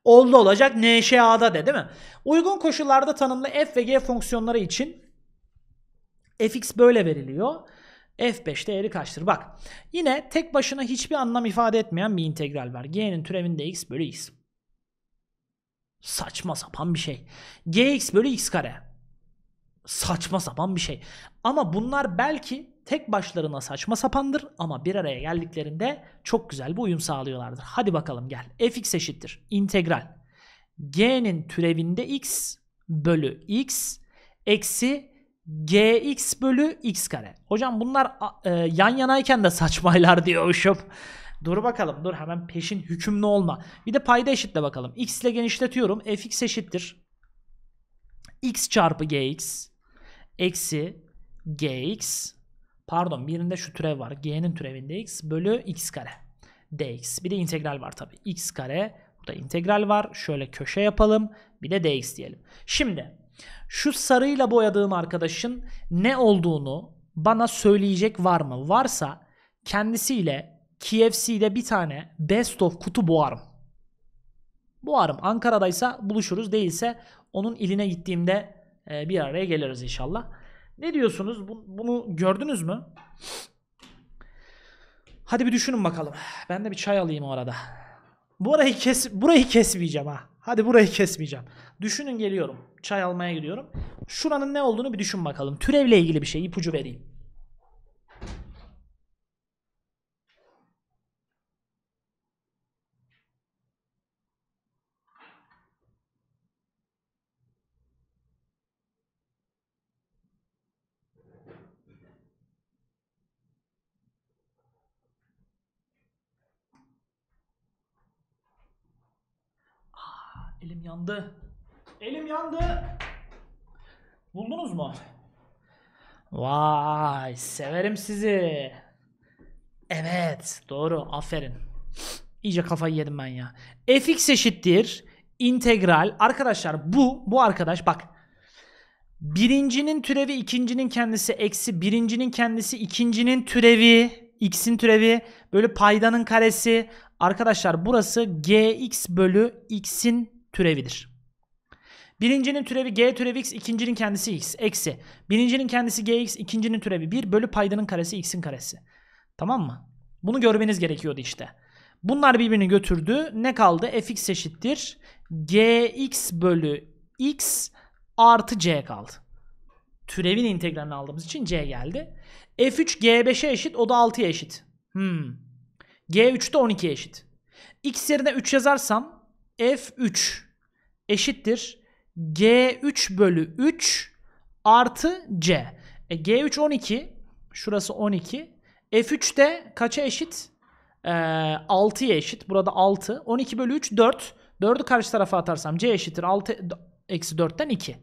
Oldu olacak NŞA'da de değil mi? Uygun koşullarda tanımlı f ve g fonksiyonları için fx böyle veriliyor. F5 değeri kaçtır? Bak yine tek başına hiçbir anlam ifade etmeyen bir integral var. G'nin türevinde x bölü x. Saçma sapan bir şey. Gx bölü x kare. Saçma sapan bir şey. Ama bunlar belki tek başlarına saçma sapandır ama bir araya geldiklerinde çok güzel bir uyum sağlıyorlardır. Hadi bakalım gel. fx eşittir. integral g'nin türevinde x bölü x eksi gx bölü x kare. Hocam bunlar e, yan yanayken de saçmaylar diyor Uşup. Dur bakalım dur hemen peşin hükümlü olma. Bir de payda eşitle bakalım. X ile genişletiyorum. Fx eşittir. X çarpı gx eksi gx pardon birinde şu türev var. G'nin türevinde x bölü x kare dx. Bir de integral var tabi. x kare burada integral var. Şöyle köşe yapalım. Bir de dx diyelim. Şimdi şu sarıyla boyadığım arkadaşın ne olduğunu bana söyleyecek var mı? Varsa kendisiyle KFC'de bir tane best of kutu boğarım. Boğarım. Ankara'daysa buluşuruz. Değilse onun iline gittiğimde e, bir araya geliriz inşallah. Ne diyorsunuz? Bunu gördünüz mü? Hadi bir düşünün bakalım. Ben de bir çay alayım o arada. Burayı kes burayı kesmeyeceğim ha. Hadi burayı kesmeyeceğim. Düşünün geliyorum. Çay almaya gidiyorum. Şuranın ne olduğunu bir düşün bakalım. Türevle ilgili bir şey ipucu vereyim. Elim yandı. Elim yandı. Buldunuz mu? Vay severim sizi. Evet doğru aferin. İyice kafayı yedim ben ya. fx eşittir integral. Arkadaşlar bu bu arkadaş bak. Birincinin türevi ikincinin kendisi eksi birincinin kendisi ikincinin türevi x'in türevi böyle paydanın karesi. Arkadaşlar burası gx bölü x'in türevidir. Birincinin türevi g türevi x, ikincinin kendisi x. Eksi. Birincinin kendisi gx, ikincinin türevi 1 bölü paydanın karesi x'in karesi. Tamam mı? Bunu görmeniz gerekiyordu işte. Bunlar birbirini götürdü. Ne kaldı? fx eşittir. gx bölü x artı c kaldı. Türevin integralini aldığımız için c geldi. f3 g5'e eşit. O da 6'ya eşit. Hmm. g3 de 12'ye eşit. x yerine 3 yazarsam F3 eşittir G3 bölü 3 artı C. E, G3 12. Şurası 12. F3 de kaça eşit? E, 6'ya eşit. Burada 6. 12 bölü 3 4. 4'ü karşı tarafa atarsam C eşittir 6 eksi 4'ten 2.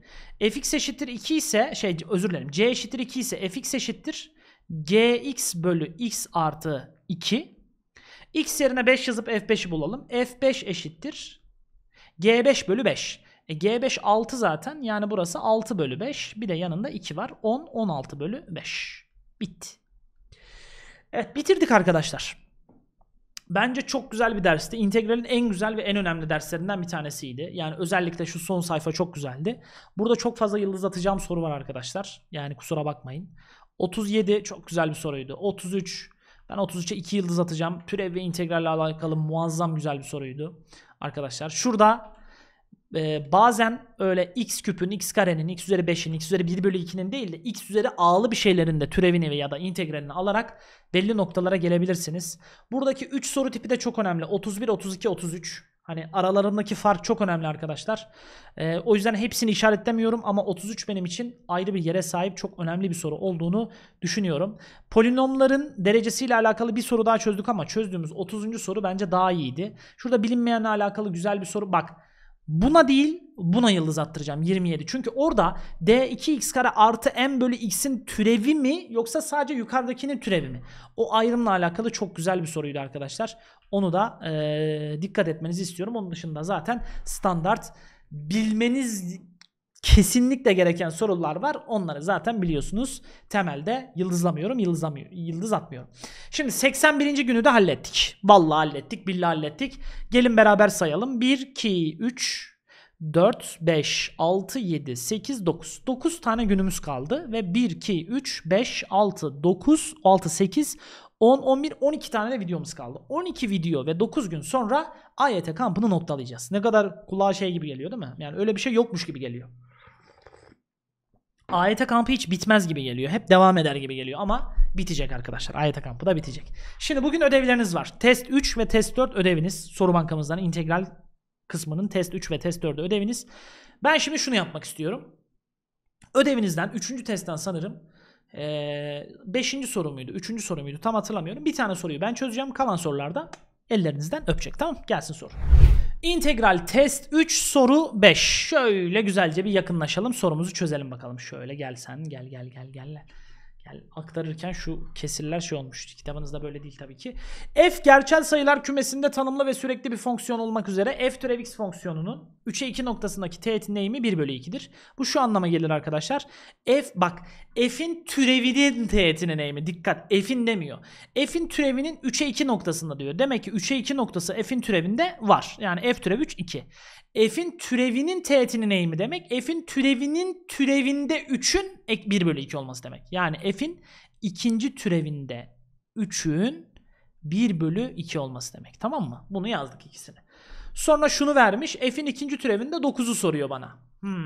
Fx eşittir 2 ise şey özür dilerim. C eşittir 2 ise Fx eşittir Gx bölü x artı 2. X yerine 5 yazıp F5'i bulalım. F5 eşittir G5 bölü 5. E, G5 6 zaten yani burası 6 bölü 5. Bir de yanında 2 var. 10 16 bölü 5. Bitti. Evet bitirdik arkadaşlar. Bence çok güzel bir dersti. İntegralin en güzel ve en önemli derslerinden bir tanesiydi. Yani özellikle şu son sayfa çok güzeldi. Burada çok fazla yıldız atacağım soru var arkadaşlar. Yani kusura bakmayın. 37 çok güzel bir soruydu. 33 ben 33'e 2 yıldız atacağım. Türev ve integralle alakalı muazzam güzel bir soruydu arkadaşlar. Şurada e, bazen öyle x küpün, x karenin, x üzeri 5'in, x üzeri 1 bölü 2'nin değil de x üzeri a'lı bir şeylerin de türevini ya da integralini alarak belli noktalara gelebilirsiniz. Buradaki 3 soru tipi de çok önemli. 31, 32, 33. Hani aralarındaki fark çok önemli arkadaşlar. Ee, o yüzden hepsini işaretlemiyorum ama 33 benim için ayrı bir yere sahip çok önemli bir soru olduğunu düşünüyorum. Polinomların derecesiyle alakalı bir soru daha çözdük ama çözdüğümüz 30. soru bence daha iyiydi. Şurada bilinmeyenle alakalı güzel bir soru. Bak Buna değil buna yıldız attıracağım 27. Çünkü orada d2x kare artı m bölü x'in türevi mi yoksa sadece yukarıdakinin türevi mi? O ayrımla alakalı çok güzel bir soruydu arkadaşlar. Onu da e, dikkat etmenizi istiyorum. Onun dışında zaten standart bilmeniz kesinlikle gereken sorular var. Onları zaten biliyorsunuz. Temelde yıldızlamıyorum, yıldızlamıyor, yıldız atmıyorum. Şimdi 81. günü de hallettik. Vallahi hallettik, billahi hallettik. Gelin beraber sayalım. 1 2 3 4 5 6 7 8 9. 9 tane günümüz kaldı ve 1 2 3 5 6 9 6 8 10, 11, 12 tane de videomuz kaldı. 12 video ve 9 gün sonra AYT kampını noktalayacağız. Ne kadar kulağa şey gibi geliyor değil mi? Yani öyle bir şey yokmuş gibi geliyor. AYT kampı hiç bitmez gibi geliyor. Hep devam eder gibi geliyor ama bitecek arkadaşlar. AYT kampı da bitecek. Şimdi bugün ödevleriniz var. Test 3 ve test 4 ödeviniz. Soru bankamızdan integral kısmının test 3 ve test 4 ödeviniz. Ben şimdi şunu yapmak istiyorum. Ödevinizden 3. testten sanırım 5. Ee, soru muydu? 3. soru muydu? Tam hatırlamıyorum. Bir tane soruyu ben çözeceğim. Kalan sorularda ellerinizden öpecek. Tamam gelsin soru. İntegral test 3 soru 5. Şöyle güzelce bir yakınlaşalım sorumuzu çözelim bakalım. Şöyle gel sen gel gel gel gel yani aktarırken şu kesirler şey olmuştu Kitabınızda böyle değil tabii ki. F gerçel sayılar kümesinde tanımlı ve sürekli bir fonksiyon olmak üzere f türev x fonksiyonunun 3'e 2 noktasındaki teğetin eğimi 1 bölü 2'dir. Bu şu anlama gelir arkadaşlar. F bak f'in türevinin teğetinin eğimi. Dikkat f'in demiyor. F'in türevinin 3'e 2 noktasında diyor. Demek ki 3'e 2 noktası f'in türevinde var. Yani f türev 3 2 f'in türevinin teğetinin eğimi demek. f'in türevinin türevinde 3'ün 1 bölü 2 olması demek. Yani f'in ikinci türevinde 3'ün 1 bölü 2 olması demek. Tamam mı? Bunu yazdık ikisini. Sonra şunu vermiş. F'in ikinci türevinde 9'u soruyor bana. Hmm.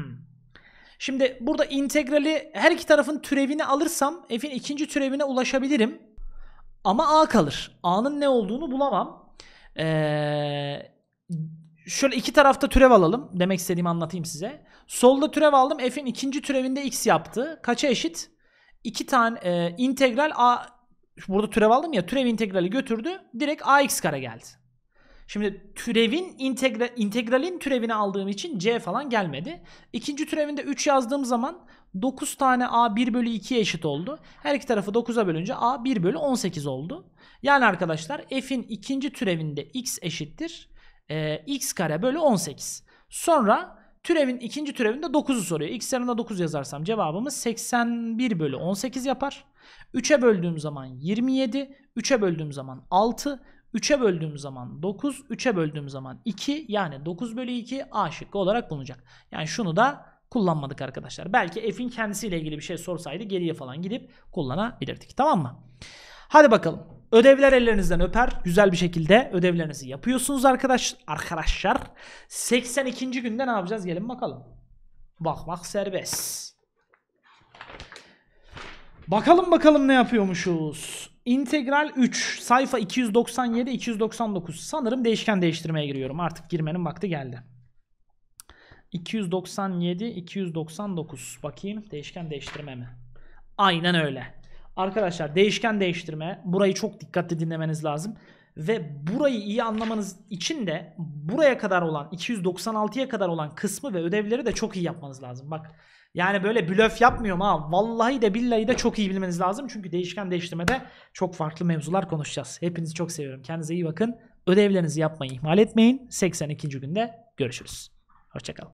Şimdi burada integrali her iki tarafın türevini alırsam f'in ikinci türevine ulaşabilirim. Ama a kalır. a'nın ne olduğunu bulamam. Ee, şöyle iki tarafta türev alalım. Demek istediğimi anlatayım size. Solda türev aldım. F'in ikinci türevinde x yaptı. Kaça eşit? 2 tane e, integral a burada türev aldım ya türev integrali götürdü. Direkt ax kare geldi. Şimdi türevin integra, integralin türevini aldığım için c falan gelmedi. İkinci türevinde 3 yazdığım zaman 9 tane a 1 bölü 2'ye eşit oldu. Her iki tarafı 9'a bölünce a 1 bölü 18 oldu. Yani arkadaşlar f'in ikinci türevinde x eşittir e, x kare bölü 18. Sonra türevin ikinci türevinde 9'u soruyor. X yanında 9 yazarsam cevabımız 81 bölü 18 yapar. 3'e böldüğüm zaman 27, 3'e böldüğüm zaman 6, 3'e böldüğüm zaman 9, 3'e böldüğüm zaman 2 yani 9 bölü 2 A şıkkı olarak bulunacak. Yani şunu da kullanmadık arkadaşlar. Belki f'in kendisiyle ilgili bir şey sorsaydı geriye falan gidip kullanabilirdik. Tamam mı? Hadi bakalım. Ödevler ellerinizden öper. Güzel bir şekilde ödevlerinizi yapıyorsunuz arkadaş arkadaşlar. 82. günde ne yapacağız? Gelin bakalım. Bakmak serbest. Bakalım bakalım ne yapıyormuşuz. İntegral 3 sayfa 297 299 sanırım değişken değiştirmeye giriyorum. Artık girmenin vakti geldi. 297 299 bakayım değişken değiştirme mi? Aynen öyle. Arkadaşlar değişken değiştirme burayı çok dikkatli dinlemeniz lazım. Ve burayı iyi anlamanız için de buraya kadar olan 296'ya kadar olan kısmı ve ödevleri de çok iyi yapmanız lazım. Bak yani böyle blöf yapmıyorum ha. Vallahi de billahi de çok iyi bilmeniz lazım. Çünkü değişken değiştirmede çok farklı mevzular konuşacağız. Hepinizi çok seviyorum. Kendinize iyi bakın. Ödevlerinizi yapmayı ihmal etmeyin. 82. günde görüşürüz. Hoşçakalın.